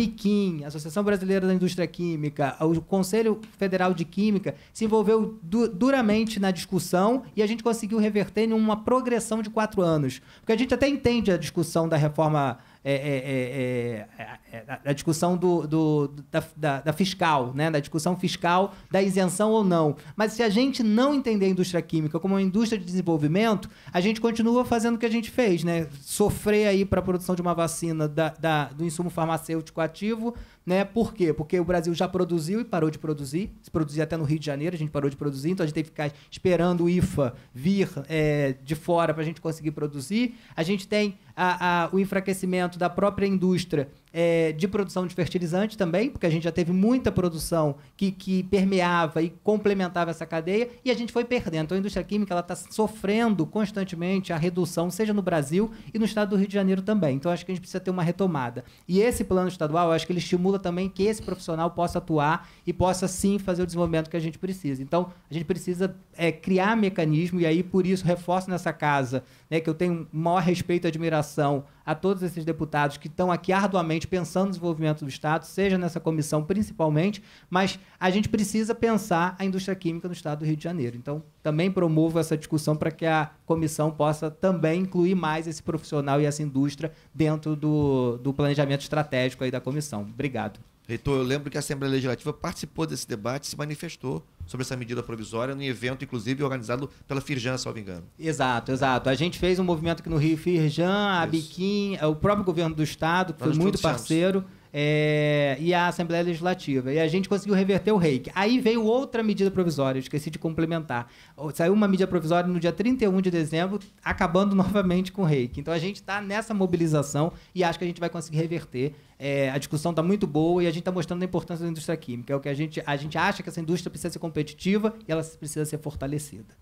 Associação Brasileira da Indústria Química, o Conselho Federal de Química, se envolveu du duramente na discussão e a gente conseguiu reverter em uma progressão de quatro anos. Porque a gente até entende a discussão da reforma é, é, é, é, é a discussão do, do da, da, da, fiscal, né? da discussão fiscal da isenção ou não. Mas se a gente não entender a indústria química como uma indústria de desenvolvimento, a gente continua fazendo o que a gente fez, né? Sofrer aí para a produção de uma vacina da, da, do insumo farmacêutico ativo né? Por quê? Porque o Brasil já produziu e parou de produzir. Se produzia até no Rio de Janeiro, a gente parou de produzir, então a gente tem que ficar esperando o IFA vir é, de fora para a gente conseguir produzir. A gente tem a, a, o enfraquecimento da própria indústria é, de produção de fertilizante também, porque a gente já teve muita produção que, que permeava e complementava essa cadeia, e a gente foi perdendo. Então, a indústria química está sofrendo constantemente a redução, seja no Brasil e no estado do Rio de Janeiro também. Então, acho que a gente precisa ter uma retomada. E esse plano estadual, acho que ele estimula também que esse profissional possa atuar e possa, sim, fazer o desenvolvimento que a gente precisa. Então, a gente precisa é, criar mecanismo, e aí, por isso, reforço nessa casa né, que eu tenho maior respeito e admiração a todos esses deputados que estão aqui arduamente pensando no desenvolvimento do Estado, seja nessa comissão principalmente, mas a gente precisa pensar a indústria química no Estado do Rio de Janeiro. Então, também promovo essa discussão para que a comissão possa também incluir mais esse profissional e essa indústria dentro do, do planejamento estratégico aí da comissão. Obrigado. Reitor, eu lembro que a Assembleia Legislativa participou desse debate, se manifestou sobre essa medida provisória num evento, inclusive, organizado pela Firjan, se não me engano. Exato, exato. A gente fez um movimento aqui no Rio Firjan, a Biquim, o próprio governo do Estado, que Nós foi muito parceiro. Dissemos é, e a Assembleia Legislativa. E a gente conseguiu reverter o reiki. Aí veio outra medida provisória, esqueci de complementar. Saiu uma medida provisória no dia 31 de dezembro, acabando <laughs> novamente com o reiki. Então a gente está nessa mobilização e acho que a gente vai conseguir reverter. É, a discussão está muito boa e a gente está mostrando a importância da indústria química. É o que a gente, a gente acha que essa indústria precisa ser competitiva e ela precisa ser fortalecida.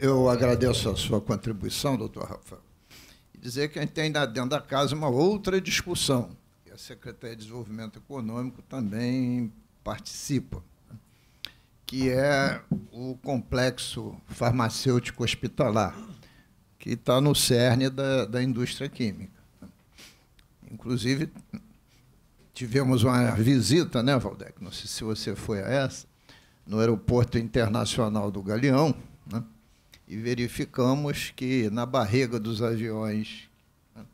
Eu agradeço a sua contribuição, doutor Rafael. E dizer que a gente tem dentro da casa uma outra discussão a Secretaria de Desenvolvimento Econômico também participa, que é o complexo farmacêutico hospitalar, que está no cerne da, da indústria química. Inclusive, tivemos uma visita, né, Valdec? Não sei se você foi a essa, no Aeroporto Internacional do Galeão, né? e verificamos que na barriga dos aviões né,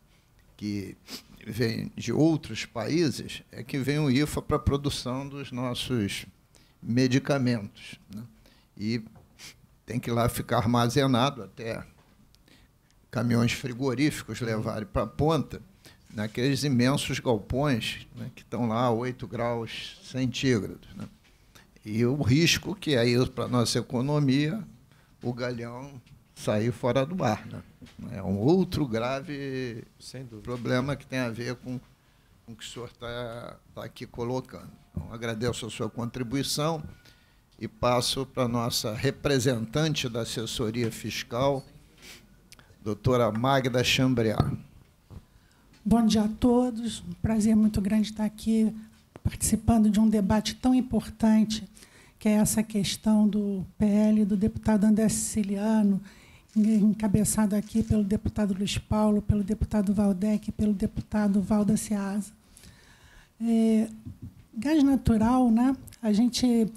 que vêm de outros países é que vem o IFA para a produção dos nossos medicamentos. Né? E tem que lá ficar armazenado até caminhões frigoríficos levarem para a ponta, naqueles imensos galpões né, que estão lá a 8 graus centígrados. Né? E o risco que é isso para a nossa economia, o galhão sair fora do mar. Né? É um outro grave problema que tem a ver com, com o que o senhor está tá aqui colocando. Então, agradeço a sua contribuição e passo para a nossa representante da assessoria fiscal, doutora Magda Chambriá. Bom dia a todos. Um prazer muito grande estar aqui participando de um debate tão importante, que é essa questão do PL do deputado André Siciliano é encabeçado aqui pelo deputado Luiz Paulo, pelo deputado Valdec, pelo deputado Valda Seasa. É, gás natural, né? A gente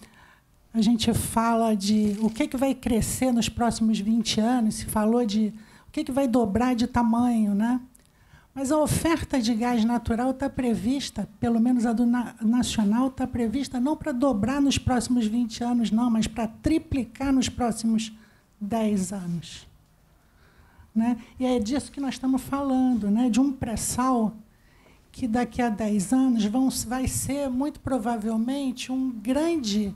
a gente fala de o que, é que vai crescer nos próximos 20 anos, se falou de o que, é que vai dobrar de tamanho, né? Mas a oferta de gás natural está prevista, pelo menos a do na nacional, está prevista não para dobrar nos próximos 20 anos, não, mas para triplicar nos próximos 10 anos. Né? E é disso que nós estamos falando, né? de um pré-sal que daqui a 10 anos vão, vai ser, muito provavelmente, um grande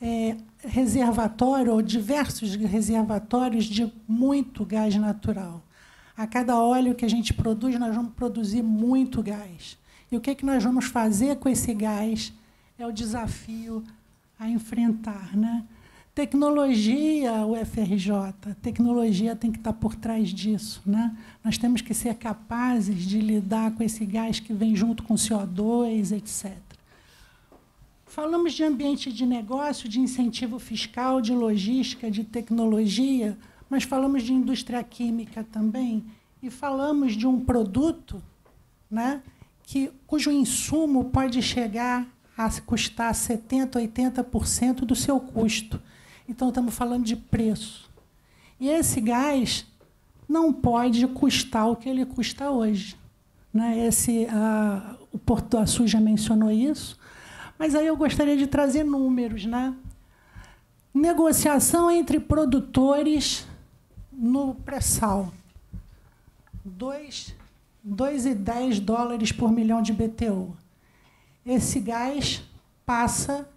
é, reservatório, ou diversos reservatórios de muito gás natural. A cada óleo que a gente produz, nós vamos produzir muito gás. E o que, é que nós vamos fazer com esse gás é o desafio a enfrentar. Né? Tecnologia, UFRJ, tecnologia tem que estar tá por trás disso. Né? Nós temos que ser capazes de lidar com esse gás que vem junto com CO2, etc. Falamos de ambiente de negócio, de incentivo fiscal, de logística, de tecnologia, mas falamos de indústria química também e falamos de um produto né, que, cujo insumo pode chegar a custar 70%, 80% do seu custo. Então, estamos falando de preço. E esse gás não pode custar o que ele custa hoje. Né? Esse, a, o Porto Açu já mencionou isso, mas aí eu gostaria de trazer números. Né? Negociação entre produtores no pré-sal. 2,10 dólares por milhão de BTU. Esse gás passa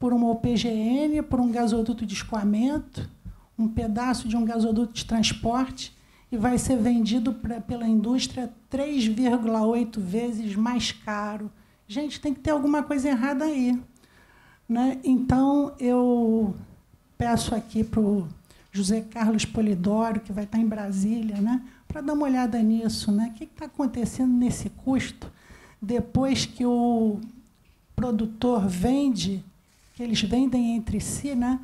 por uma OPGN, por um gasoduto de escoamento, um pedaço de um gasoduto de transporte e vai ser vendido pra, pela indústria 3,8 vezes mais caro. Gente, tem que ter alguma coisa errada aí. Né? Então, eu peço aqui para o José Carlos Polidoro, que vai estar em Brasília, né? para dar uma olhada nisso. Né? O que está acontecendo nesse custo depois que o produtor vende que eles vendem entre si, né?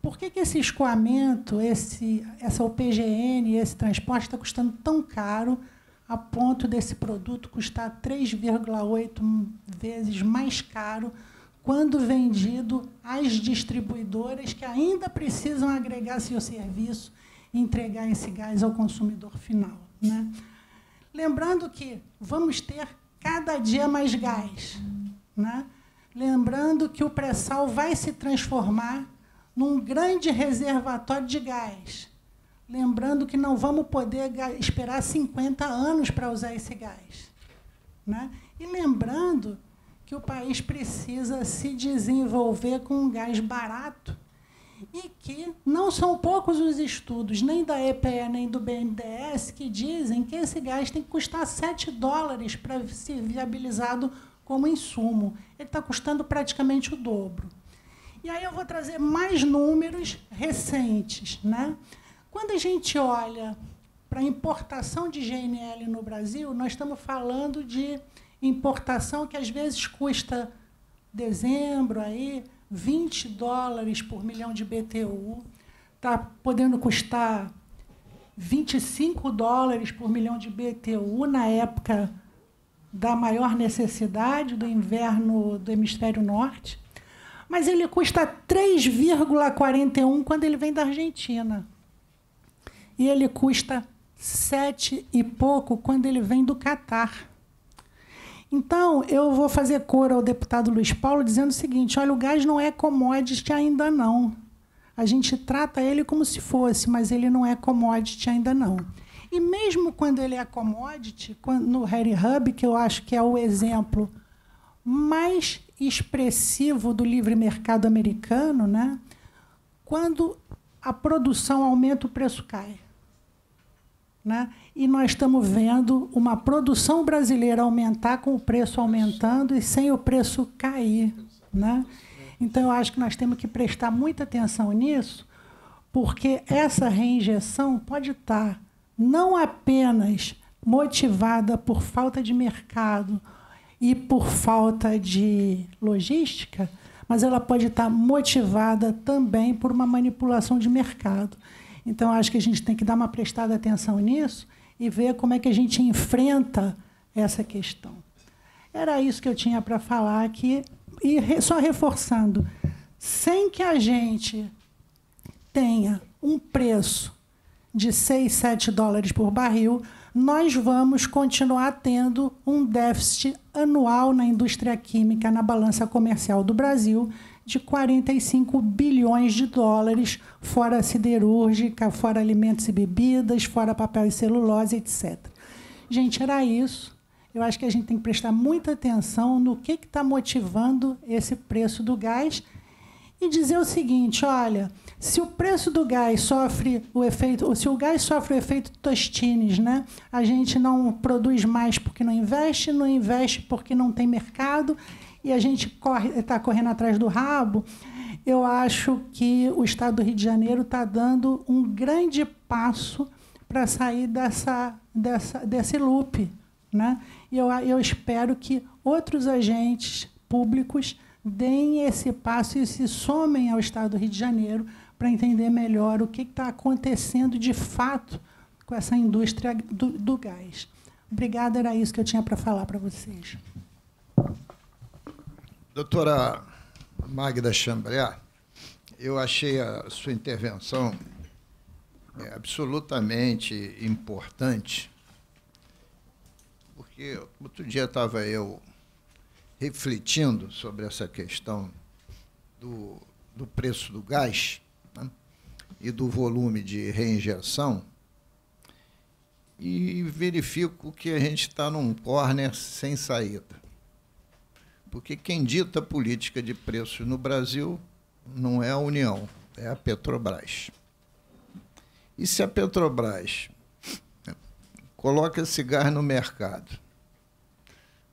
Por que, que esse escoamento, esse, essa OPGN, esse transporte está custando tão caro a ponto desse produto custar 3,8 vezes mais caro quando vendido às distribuidoras que ainda precisam agregar seu serviço e entregar esse gás ao consumidor final. Né? Lembrando que vamos ter cada dia mais gás. Né? Lembrando que o pré-sal vai se transformar num grande reservatório de gás. Lembrando que não vamos poder esperar 50 anos para usar esse gás. Né? E lembrando que o país precisa se desenvolver com um gás barato e que não são poucos os estudos, nem da EPE nem do BNDES, que dizem que esse gás tem que custar 7 dólares para ser viabilizado como insumo. Ele está custando praticamente o dobro. E aí eu vou trazer mais números recentes. Né? Quando a gente olha para a importação de GNL no Brasil, nós estamos falando de importação que às vezes custa dezembro aí 20 dólares por milhão de BTU, está podendo custar 25 dólares por milhão de BTU na época da maior necessidade do inverno do hemisfério norte, mas ele custa 3,41 quando ele vem da Argentina. E ele custa sete e pouco quando ele vem do Catar. Então, eu vou fazer cor ao deputado Luiz Paulo dizendo o seguinte: olha, o gás não é commodity ainda não. A gente trata ele como se fosse, mas ele não é commodity ainda não. E mesmo quando ele é commodity, quando, no Harry Hub, que eu acho que é o exemplo mais expressivo do livre mercado americano, né? quando a produção aumenta, o preço cai. Né? E nós estamos vendo uma produção brasileira aumentar com o preço aumentando e sem o preço cair. Né? Então, eu acho que nós temos que prestar muita atenção nisso, porque essa reinjeção pode estar não apenas motivada por falta de mercado e por falta de logística, mas ela pode estar motivada também por uma manipulação de mercado. Então, acho que a gente tem que dar uma prestada atenção nisso e ver como é que a gente enfrenta essa questão. Era isso que eu tinha para falar aqui. E só reforçando, sem que a gente tenha um preço de 6, 7 dólares por barril, nós vamos continuar tendo um déficit anual na indústria química, na balança comercial do Brasil, de 45 bilhões de dólares, fora siderúrgica, fora alimentos e bebidas, fora papel e celulose, etc. Gente, era isso. Eu acho que a gente tem que prestar muita atenção no que está motivando esse preço do gás e dizer o seguinte: olha, se o preço do gás sofre o efeito, se o gás sofre o efeito Tostines, né? A gente não produz mais porque não investe, não investe porque não tem mercado e a gente corre, está correndo atrás do rabo. Eu acho que o Estado do Rio de Janeiro está dando um grande passo para sair dessa, dessa, desse loop, né? E eu, eu espero que outros agentes públicos deem esse passo e se somem ao Estado do Rio de Janeiro para entender melhor o que está acontecendo de fato com essa indústria do, do gás. Obrigada, era isso que eu tinha para falar para vocês. Doutora Magda Chambriá, eu achei a sua intervenção é, absolutamente importante, porque outro dia estava eu refletindo sobre essa questão do, do preço do gás e do volume de reinjeção e verifico que a gente está num corner sem saída. Porque quem dita a política de preços no Brasil não é a União, é a Petrobras. E se a Petrobras coloca esse gás no mercado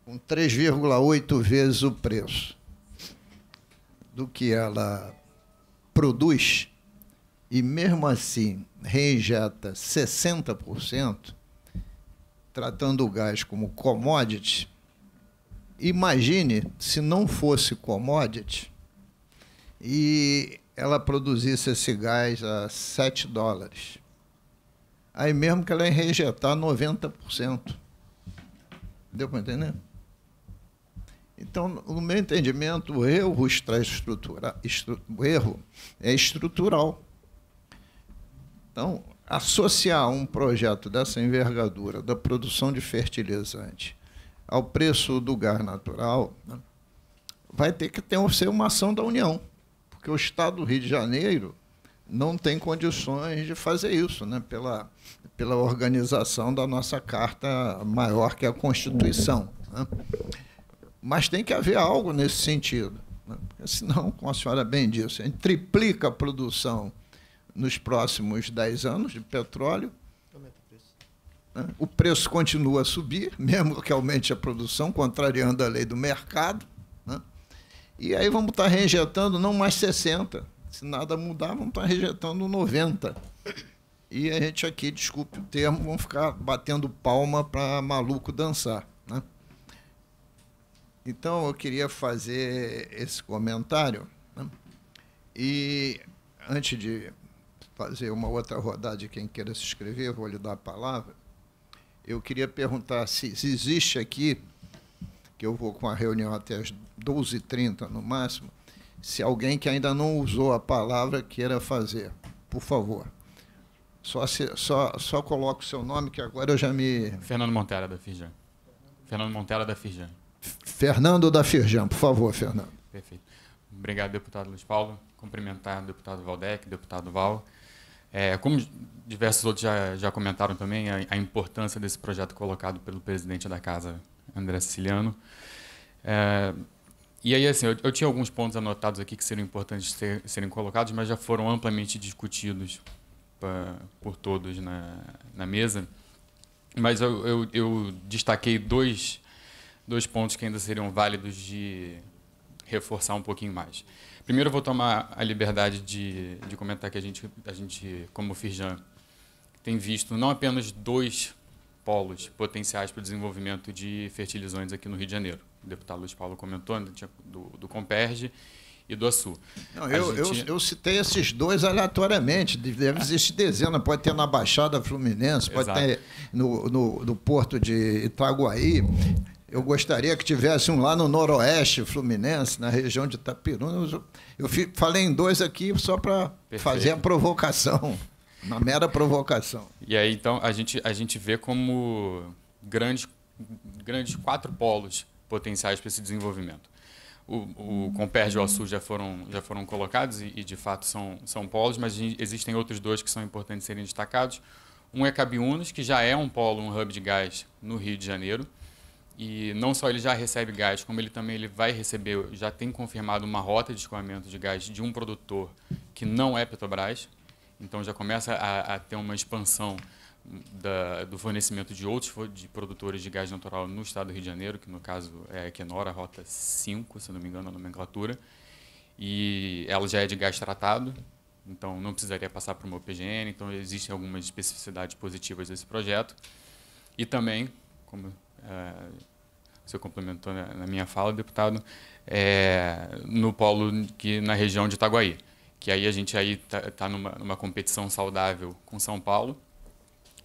com 3,8 vezes o preço do que ela produz, e mesmo assim rejeita 60%, tratando o gás como commodity, imagine se não fosse commodity e ela produzisse esse gás a 7 dólares. Aí mesmo que ela rejeitar 90%. Deu para entender? Então, no meu entendimento, o erro, o erro é estrutural. Então, associar um projeto dessa envergadura da produção de fertilizante ao preço do gás natural né, vai ter que ter, ser uma ação da União, porque o Estado do Rio de Janeiro não tem condições de fazer isso, né, pela, pela organização da nossa carta maior, que é a Constituição. Né. Mas tem que haver algo nesse sentido, né, porque senão, como a senhora bem disse, a gente triplica a produção nos próximos 10 anos de petróleo. Né? O preço continua a subir, <laughs> mesmo que aumente a produção, contrariando a lei do mercado. Né? E aí vamos estar rejeitando não mais 60. Se nada mudar, vamos estar rejeitando 90. E a gente aqui, desculpe o termo, vamos ficar batendo palma para maluco dançar. Né? Então eu queria fazer esse comentário. Né? E antes de fazer uma outra rodada de quem queira se inscrever, vou lhe dar a palavra. Eu queria perguntar se, existe aqui, que eu vou com a reunião até as 12h30 no máximo, se alguém que ainda não usou a palavra queira fazer, por favor. Só, se, só, só coloque o seu nome, que agora eu já me. Fernando Montera da Firjan. Fernando Montera da Firjan. Fernando da Firjan, por favor, Fernando. Perfeito. Obrigado, deputado Luiz Paulo. Cumprimentar o deputado Valdec, deputado Val. É, como diversos outros já, já comentaram também, a, a, importância desse projeto colocado pelo presidente da casa, André Siciliano. É, e aí, assim, eu, eu, tinha alguns pontos anotados aqui que seriam importantes serem colocados, mas já foram amplamente discutidos pra, por todos na, na mesa. Mas eu, eu, eu destaquei dois, dois pontos que ainda seriam válidos de reforçar um pouquinho mais primeiro eu vou tomar a liberdade de, de comentar que a gente, a gente, como Firjan, tem visto não apenas dois polos potenciais para o desenvolvimento de fertilizantes aqui no Rio de Janeiro. O deputado Luiz Paulo comentou né, do, do Comperge e do Açu. Não, eu, gente... eu, eu, citei esses dois aleatoriamente, deve existir dezena, pode ter na Baixada Fluminense, pode Exato. ter no, no, no, Porto de Itaguaí. Eu gostaria que tivesse um lá no Noroeste Fluminense, na região de Itapiruna. Eu falei em dois aqui só para fazer a provocação, uma <laughs> mera provocação. E aí, então, a gente, a gente vê como grandes, grandes quatro polos potenciais para esse desenvolvimento. O, o Comperj e o Açu já foram, já foram colocados e, e, de fato, são, são polos, mas existem outros dois que são importantes serem destacados. Um é Cabiúnas, que já é um polo, um hub de gás no Rio de Janeiro, e não só ele já recebe gás, como ele também ele vai receber, já tem confirmado uma rota de escoamento de gás de um produtor que não é Petrobras. Então já começa a, a ter uma expansão da, do fornecimento de outros de produtores de gás natural no estado do Rio de Janeiro, que no caso é a Quenora, Rota 5, se não me engano a nomenclatura. E ela já é de gás tratado, então não precisaria passar para uma PGN. Então existem algumas especificidades positivas desse projeto. E também, como uh, ah, você complementou na, na, minha fala, deputado, é, no polo que na região de Itaguaí, que aí a gente aí está tá numa, numa competição saudável com São Paulo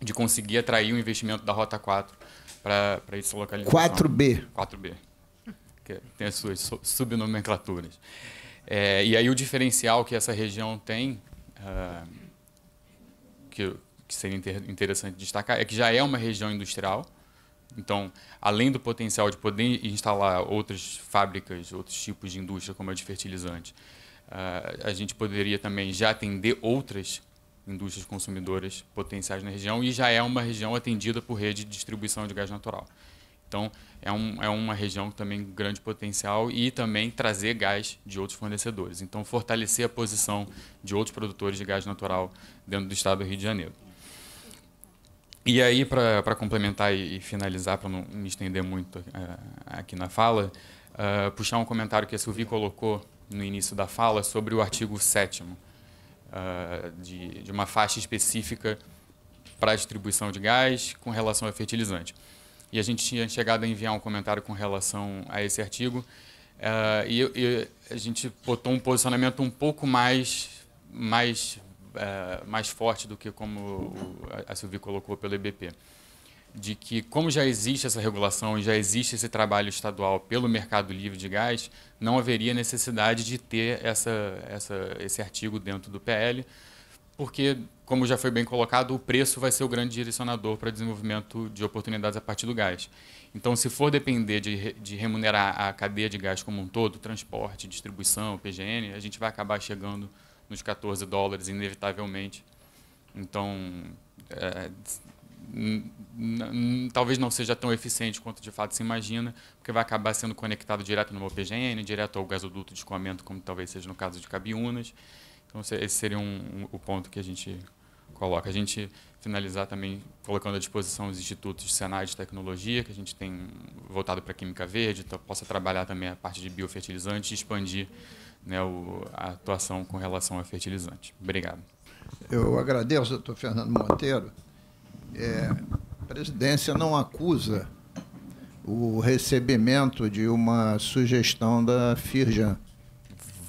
de conseguir atrair o investimento da Rota 4 para essa localizar. 4B. 4B. Que tem as suas subnomenclaturas. É, e aí o diferencial que essa região tem, uh, que, que seria interessante destacar, é que já é uma região industrial, então, além do potencial de poder instalar outras fábricas, outros tipos de indústria, como a é de fertilizante, ah, a gente poderia também já atender outras indústrias consumidoras potenciais na região e já é uma região atendida por rede de distribuição de gás natural. Então, é, um, é uma região que também grande potencial e também trazer gás de outros fornecedores. Então, fortalecer a posição de outros produtores de gás natural dentro do estado do Rio de Janeiro. E aí, para complementar e, finalizar, para não me estender muito uh, aqui na fala, uh, puxar um comentário que a Silvi colocou no início da fala sobre o artigo 7 uh, é, de, de uma faixa específica para a distribuição de gás com relação a fertilizante. E a gente tinha chegado a enviar um comentário com relação a esse artigo, e, e a gente botou um posicionamento um pouco mais, mais é, mais forte do que como o, a Silvia colocou pelo IBP, de que como já existe essa regulação e já existe esse trabalho estadual pelo mercado livre de gás, não haveria necessidade de ter essa, essa, esse artigo dentro do PL, porque, como já foi bem colocado, o preço vai ser o grande direcionador para desenvolvimento de oportunidades a partir do gás. Então, se for depender de, de, remunerar a cadeia de gás como um todo, transporte, distribuição, PGN, a gente vai acabar chegando nos 14 dólares, inevitavelmente. Então, é, talvez não seja tão eficiente quanto de fato se imagina, porque vai acabar sendo conectado direto no OPGN, direto ao gasoduto de escoamento, como talvez seja no caso de Cabiunas. Então, esse seria um, um, o ponto que a gente coloca. A gente finalizar também colocando à disposição os institutos de cenário de Tecnologia, que a gente tem voltado para a Química Verde, então possa trabalhar também a parte de biofertilizante e expandir né, o, a atuação com relação a fertilizante. Obrigado. Eu agradeço, doutor Fernando Monteiro. É, a presidência não acusa o recebimento de uma sugestão da Firjan.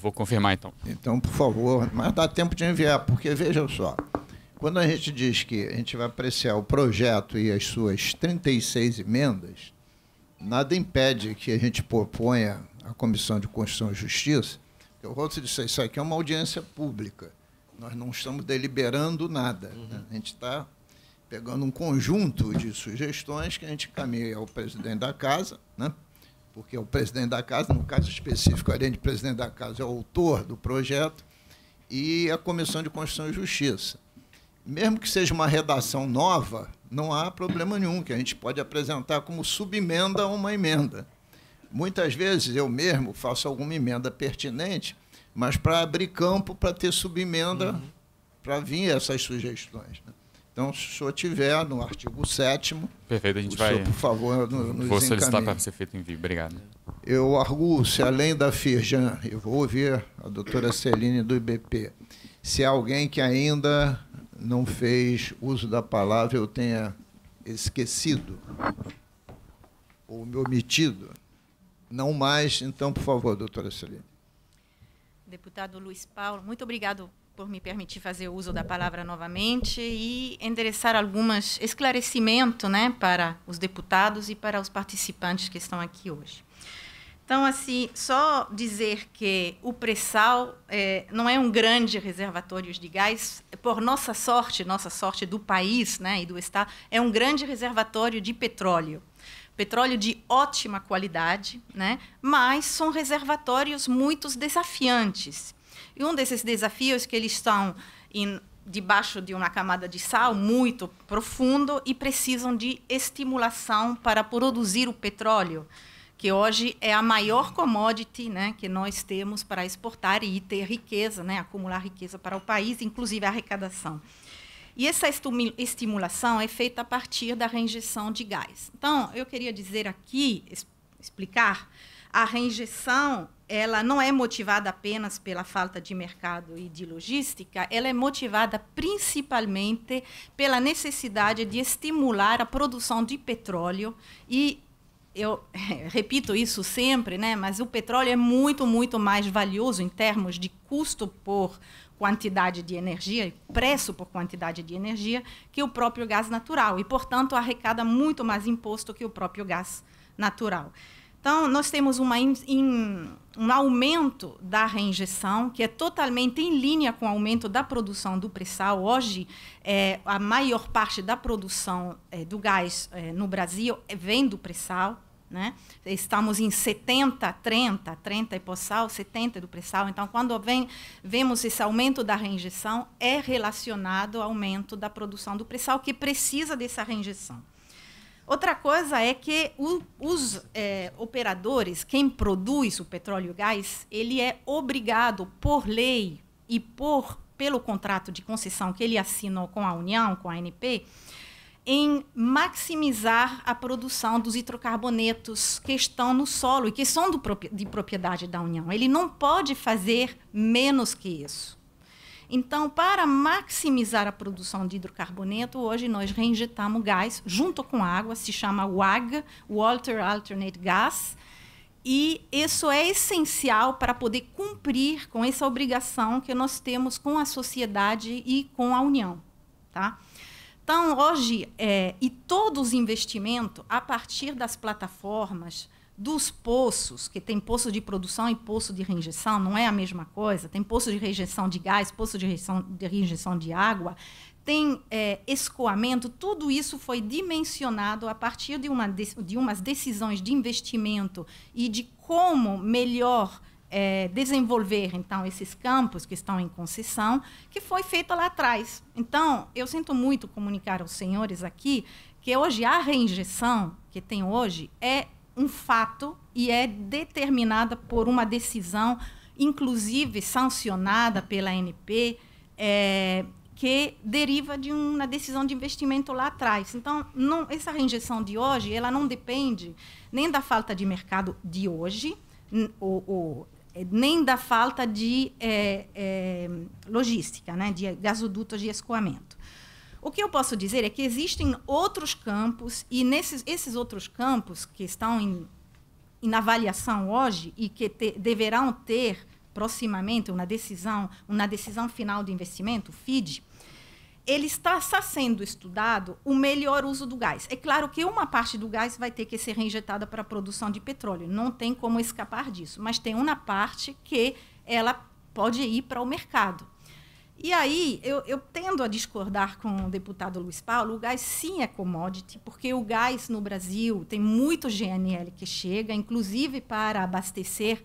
Vou confirmar então. Então, por favor, mas dá tempo de enviar, porque vejam só. Quando a gente diz que a gente vai apreciar o projeto e as suas 36 emendas, nada impede que a gente proponha à Comissão de Constituição e Justiça eu volto a dizer, isso aqui é uma audiência pública. Nós não estamos deliberando nada. Né? Uhum. Né? A gente está pegando um conjunto de sugestões que a gente caminha ao presidente da casa, né? porque o presidente da casa, no caso específico, além de presidente da casa, é o autor do projeto, e a Comissão de Constituição e Justiça. Mesmo que seja uma redação nova, não há problema nenhum, que a gente pode apresentar como subemenda a uma emenda. Muitas vezes eu mesmo faço alguma emenda pertinente, mas para abrir campo para ter subemenda uhum. para vir essas sugestões. Né? Então, se o senhor tiver no artigo 7 Perfeito, a gente vai. Senhor, por favor, nos Vou encaminhe. solicitar para ser feito envio. Obrigado. Eu arguo se além da Firjan, eu vou ouvir a doutora Celine do IBP, se alguém que ainda não fez uso da palavra, eu tenha esquecido ou me omitido não mais. Então, por favor, doutora Celina Deputado Luiz Paulo, muito obrigado por me permitir fazer uso da palavra novamente e endereçar alguns esclarecimentos né, para os deputados e para os participantes que estão aqui hoje. Então, assim, só dizer que o pré-sal é, não é um grande reservatório de gás, por nossa sorte, nossa sorte do país né, e do Estado, é um grande reservatório de petróleo petróleo de ótima qualidade, né? mas são reservatórios muito desafiantes. E um desses desafios é que eles estão em, debaixo de uma camada de sal muito profundo e precisam de estimulação para produzir o petróleo, que hoje é a maior commodity né, que nós temos para exportar e ter riqueza, né, acumular riqueza para o país, inclusive a arrecadação. E essa estimulação é feita a partir da reinjeção de gás. Então, eu queria dizer aqui, explicar, a reinjeção ela não é motivada apenas pela falta de mercado e de logística, ela é motivada principalmente pela necessidade de estimular a produção de petróleo e eu <laughs> repito isso sempre, né? Mas o petróleo é muito, muito mais valioso em termos de custo por quantidade de energia, preço por quantidade de energia, que o próprio gás natural. E, portanto, arrecada muito mais imposto que o próprio gás natural. Então, nós temos uma in, in, um aumento da reinjeção, que é totalmente em linha com o aumento da produção do pré-sal. Hoje, é, a maior parte da produção é, do gás é, no Brasil vem do pré-sal. Né? Estamos em 70, 30, 30 hipossal, 70 do pré-sal. Então, quando vem, vemos esse aumento da reinjeção, é relacionado ao aumento da produção do pré-sal, que precisa dessa reinjeção. Outra coisa é que o, os é, operadores, quem produz o petróleo e o gás, ele é obrigado por lei e por pelo contrato de concessão que ele assinou com a União, com a ANP, em maximizar a produção dos hidrocarbonetos que estão no solo e que são do, de propriedade da União. Ele não pode fazer menos que isso. Então, para maximizar a produção de hidrocarboneto, hoje nós reinjetamos gás junto com água, se chama WAG, Water Alternate Gas, e isso é essencial para poder cumprir com essa obrigação que nós temos com a sociedade e com a União, tá? Então, hoje, é, e todos os investimentos a partir das plataformas, dos poços, que tem poço de produção e poço de reinjeção, não é a mesma coisa, tem poço de rejeição de gás, poço de rejeição de, de água, tem é, escoamento, tudo isso foi dimensionado a partir de, uma de, de umas decisões de investimento e de como melhor é, desenvolver então esses campos que estão em concessão, que foi feito lá atrás. Então, eu sinto muito comunicar aos senhores aqui que hoje a reinjeção que tem hoje é um fato e é determinada por uma decisão, inclusive sancionada pela ANP, é, que deriva de uma decisão de investimento lá atrás. Então, não, essa reinjeção de hoje, ela não depende nem da falta de mercado de hoje, o, nem da falta de é, é, logística, né, de gasodutos de escoamento. O que eu posso dizer é que existem outros campos, e nesses esses outros campos que estão em, em avaliação hoje e que te, deverão ter proximamente uma decisão, uma decisão final de investimento, FID, ele está, sendo estudado o melhor uso do gás. É claro que uma parte do gás vai ter que ser reinjetada para a produção de petróleo, não tem como escapar disso, mas tem uma parte que ela pode ir para o mercado. E aí, eu, eu, tendo a discordar com o deputado Luiz Paulo, o gás sim é commodity, porque o gás no Brasil tem muito GNL que chega, inclusive para abastecer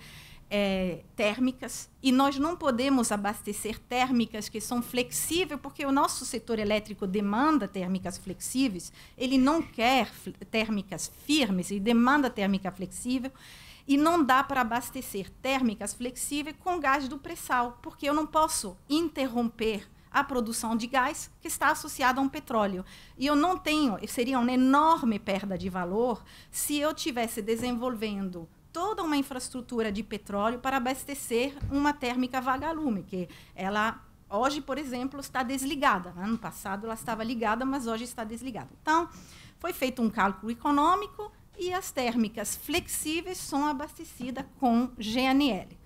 é, térmicas e nós não podemos abastecer térmicas que são flexíveis, porque o nosso setor elétrico demanda térmicas flexíveis, ele não quer térmicas firmes, ele demanda térmica flexível. E não dá para abastecer térmicas flexíveis com gás do pré-sal, porque eu não posso interromper a produção de gás que está associada a um petróleo. E eu não tenho, seria uma enorme perda de valor se eu tivesse desenvolvendo toda uma infraestrutura de petróleo para abastecer uma térmica vagalume, que ela hoje, por exemplo, está desligada. Ano né? passado ela estava ligada, mas hoje está desligada. Então, foi feito um cálculo econômico e as térmicas flexíveis são abastecidas com GNL.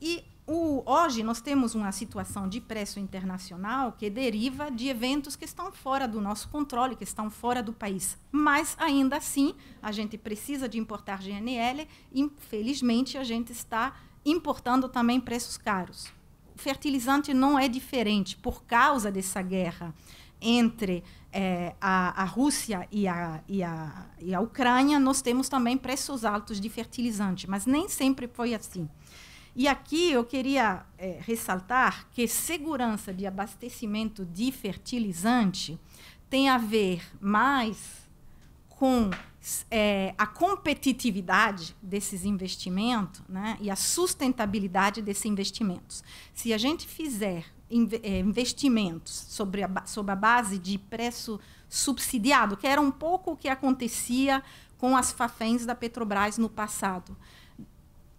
E o, hoje nós temos uma situação de preço internacional que deriva de eventos que estão fora do nosso controle, que estão fora do país. Mas, ainda assim, a gente precisa de importar GNL. Infelizmente, a gente está importando também preços caros. O fertilizante não é diferente por causa dessa guerra entre é, a, a, Rússia e a, e, a, e a Ucrânia, nós temos também preços altos de fertilizante, mas nem sempre foi assim. E aqui eu queria é, ressaltar que segurança de abastecimento de fertilizante tem a ver mais com é, a competitividade desses investimentos né, e a sustentabilidade desses investimentos. Se a gente fizer é, investimentos sobre a, sobre a base de preço subsidiado, que era um pouco o que acontecia com as fafens da Petrobras no passado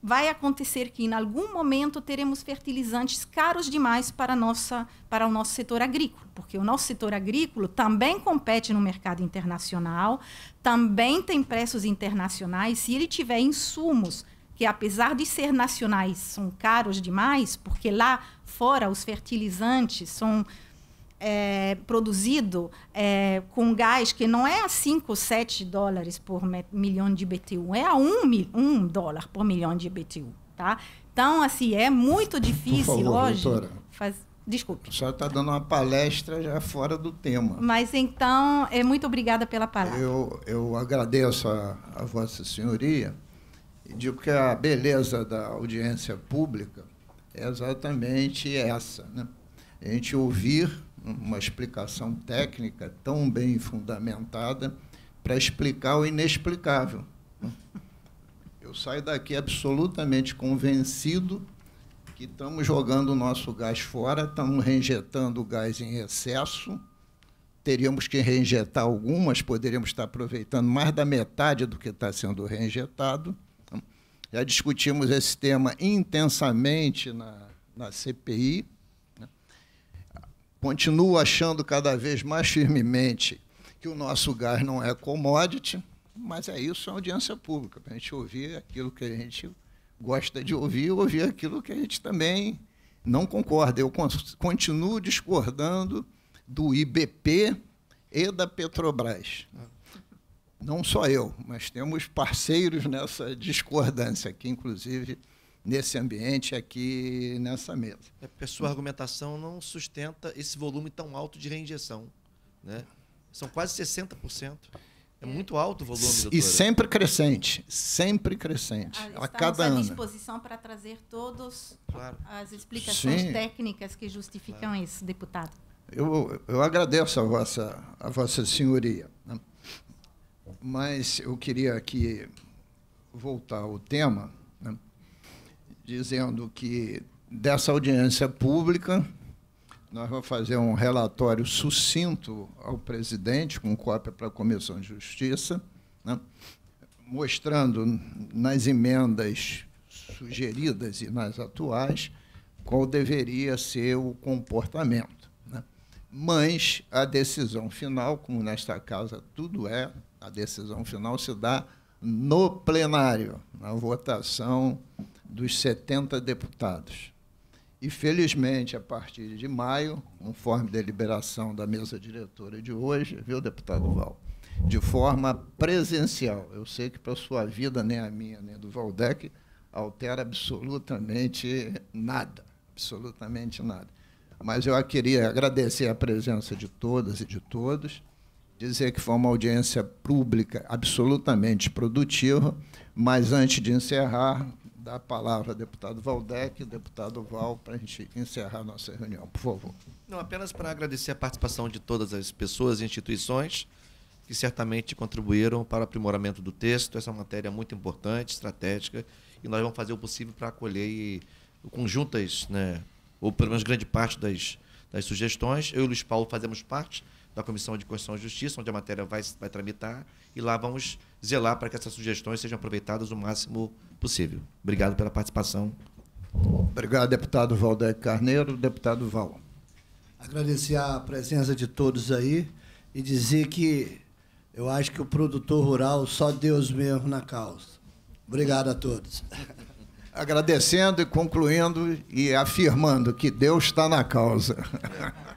vai acontecer que em algum momento teremos fertilizantes caros demais para, nossa, para o nosso setor agrícola, porque o nosso setor agrícola também compete no mercado internacional, também tem preços internacionais, se ele tiver insumos que apesar de ser nacionais são caros demais, porque lá fora os fertilizantes são é, produzido é, com gás que não é a 5, 7 dólares por milhão de BTU, é a 1, mil, um dólar por milhão de BTU. Tá? Então, assim, é muito difícil favor, hoje. Doutora, faz... Desculpe. A senhora está dando uma palestra já fora do tema. Mas então, é muito obrigada pela palavra. Eu, eu agradeço a, a Vossa Senhoria e digo que a beleza da audiência pública é exatamente essa. Né? A gente ouvir uma explicação técnica tão bem fundamentada para explicar o inexplicável. Eu saio daqui absolutamente convencido que estamos jogando o nosso gás fora, estamos reinjetando o gás em excesso. Teríamos que reinjetar algumas, poderíamos estar aproveitando mais da metade do que está sendo reinjetado. Já discutimos esse tema intensamente na, na CPI Continuo achando cada vez mais firmemente que o nosso gás não é commodity, mas é isso, é audiência pública, para a gente ouvir aquilo que a gente gosta de ouvir, ouvir aquilo que a gente também não concorda. Eu continuo discordando do IBP e da Petrobras. Não só eu, mas temos parceiros nessa discordância, aqui, inclusive nesse ambiente aqui nessa mesa. É a sua argumentação não sustenta esse volume tão alto de reinjeção. Né? São quase 60%. É, é muito alto o volume, doutora. E sempre crescente, sempre crescente, ah, a cada ano. Estamos à disposição para trazer todas claro. as explicações Sim. técnicas que justificam claro. isso, deputado. Eu, eu agradeço a vossa, a vossa senhoria, né? mas eu queria aqui voltar ao tema dizendo que dessa audiência pública nós vamos fazer um relatório sucinto ao presidente, com cópia para a Comissão de Justiça, né, mostrando nas emendas sugeridas e nas atuais qual deveria ser o comportamento. Né. Mas a decisão final, como nesta casa tudo é, a decisão final se dá no plenário, na votação dos 70 deputados. E, felizmente, a partir de maio, conforme deliberação da mesa diretora de hoje, viu, deputado Val? De forma presencial. Eu sei que para a sua vida, nem a minha, nem a do Valdec, altera absolutamente nada. Absolutamente nada. Mas eu queria agradecer a presença de todas e de todos, dizer que foi uma audiência pública absolutamente produtiva, mas antes de encerrar, dar a palavra ao deputado Valdec e ao deputado Val para a gente encerrar a nossa reunião, por favor. Não, apenas para agradecer a participação de todas as pessoas e instituições que certamente contribuíram para o aprimoramento do texto. Essa é matéria é muito importante, estratégica, e nós vamos fazer o possível para acolher conjuntas, né, ou pelo menos grande parte das, das sugestões. Eu e o Luiz Paulo fazemos parte da Comissão de Constituição e Justiça, onde a matéria vai, vai tramitar, e lá vamos zelar para que essas sugestões sejam aproveitadas o máximo possível. Obrigado pela participação. Obrigado, deputado Valdeir Carneiro. Deputado Val. Agradecer a presença de todos aí e dizer que eu acho que o produtor rural só Deus mesmo na causa. Obrigado a todos. <laughs> Agradecendo e concluindo e afirmando que Deus está na causa. <laughs>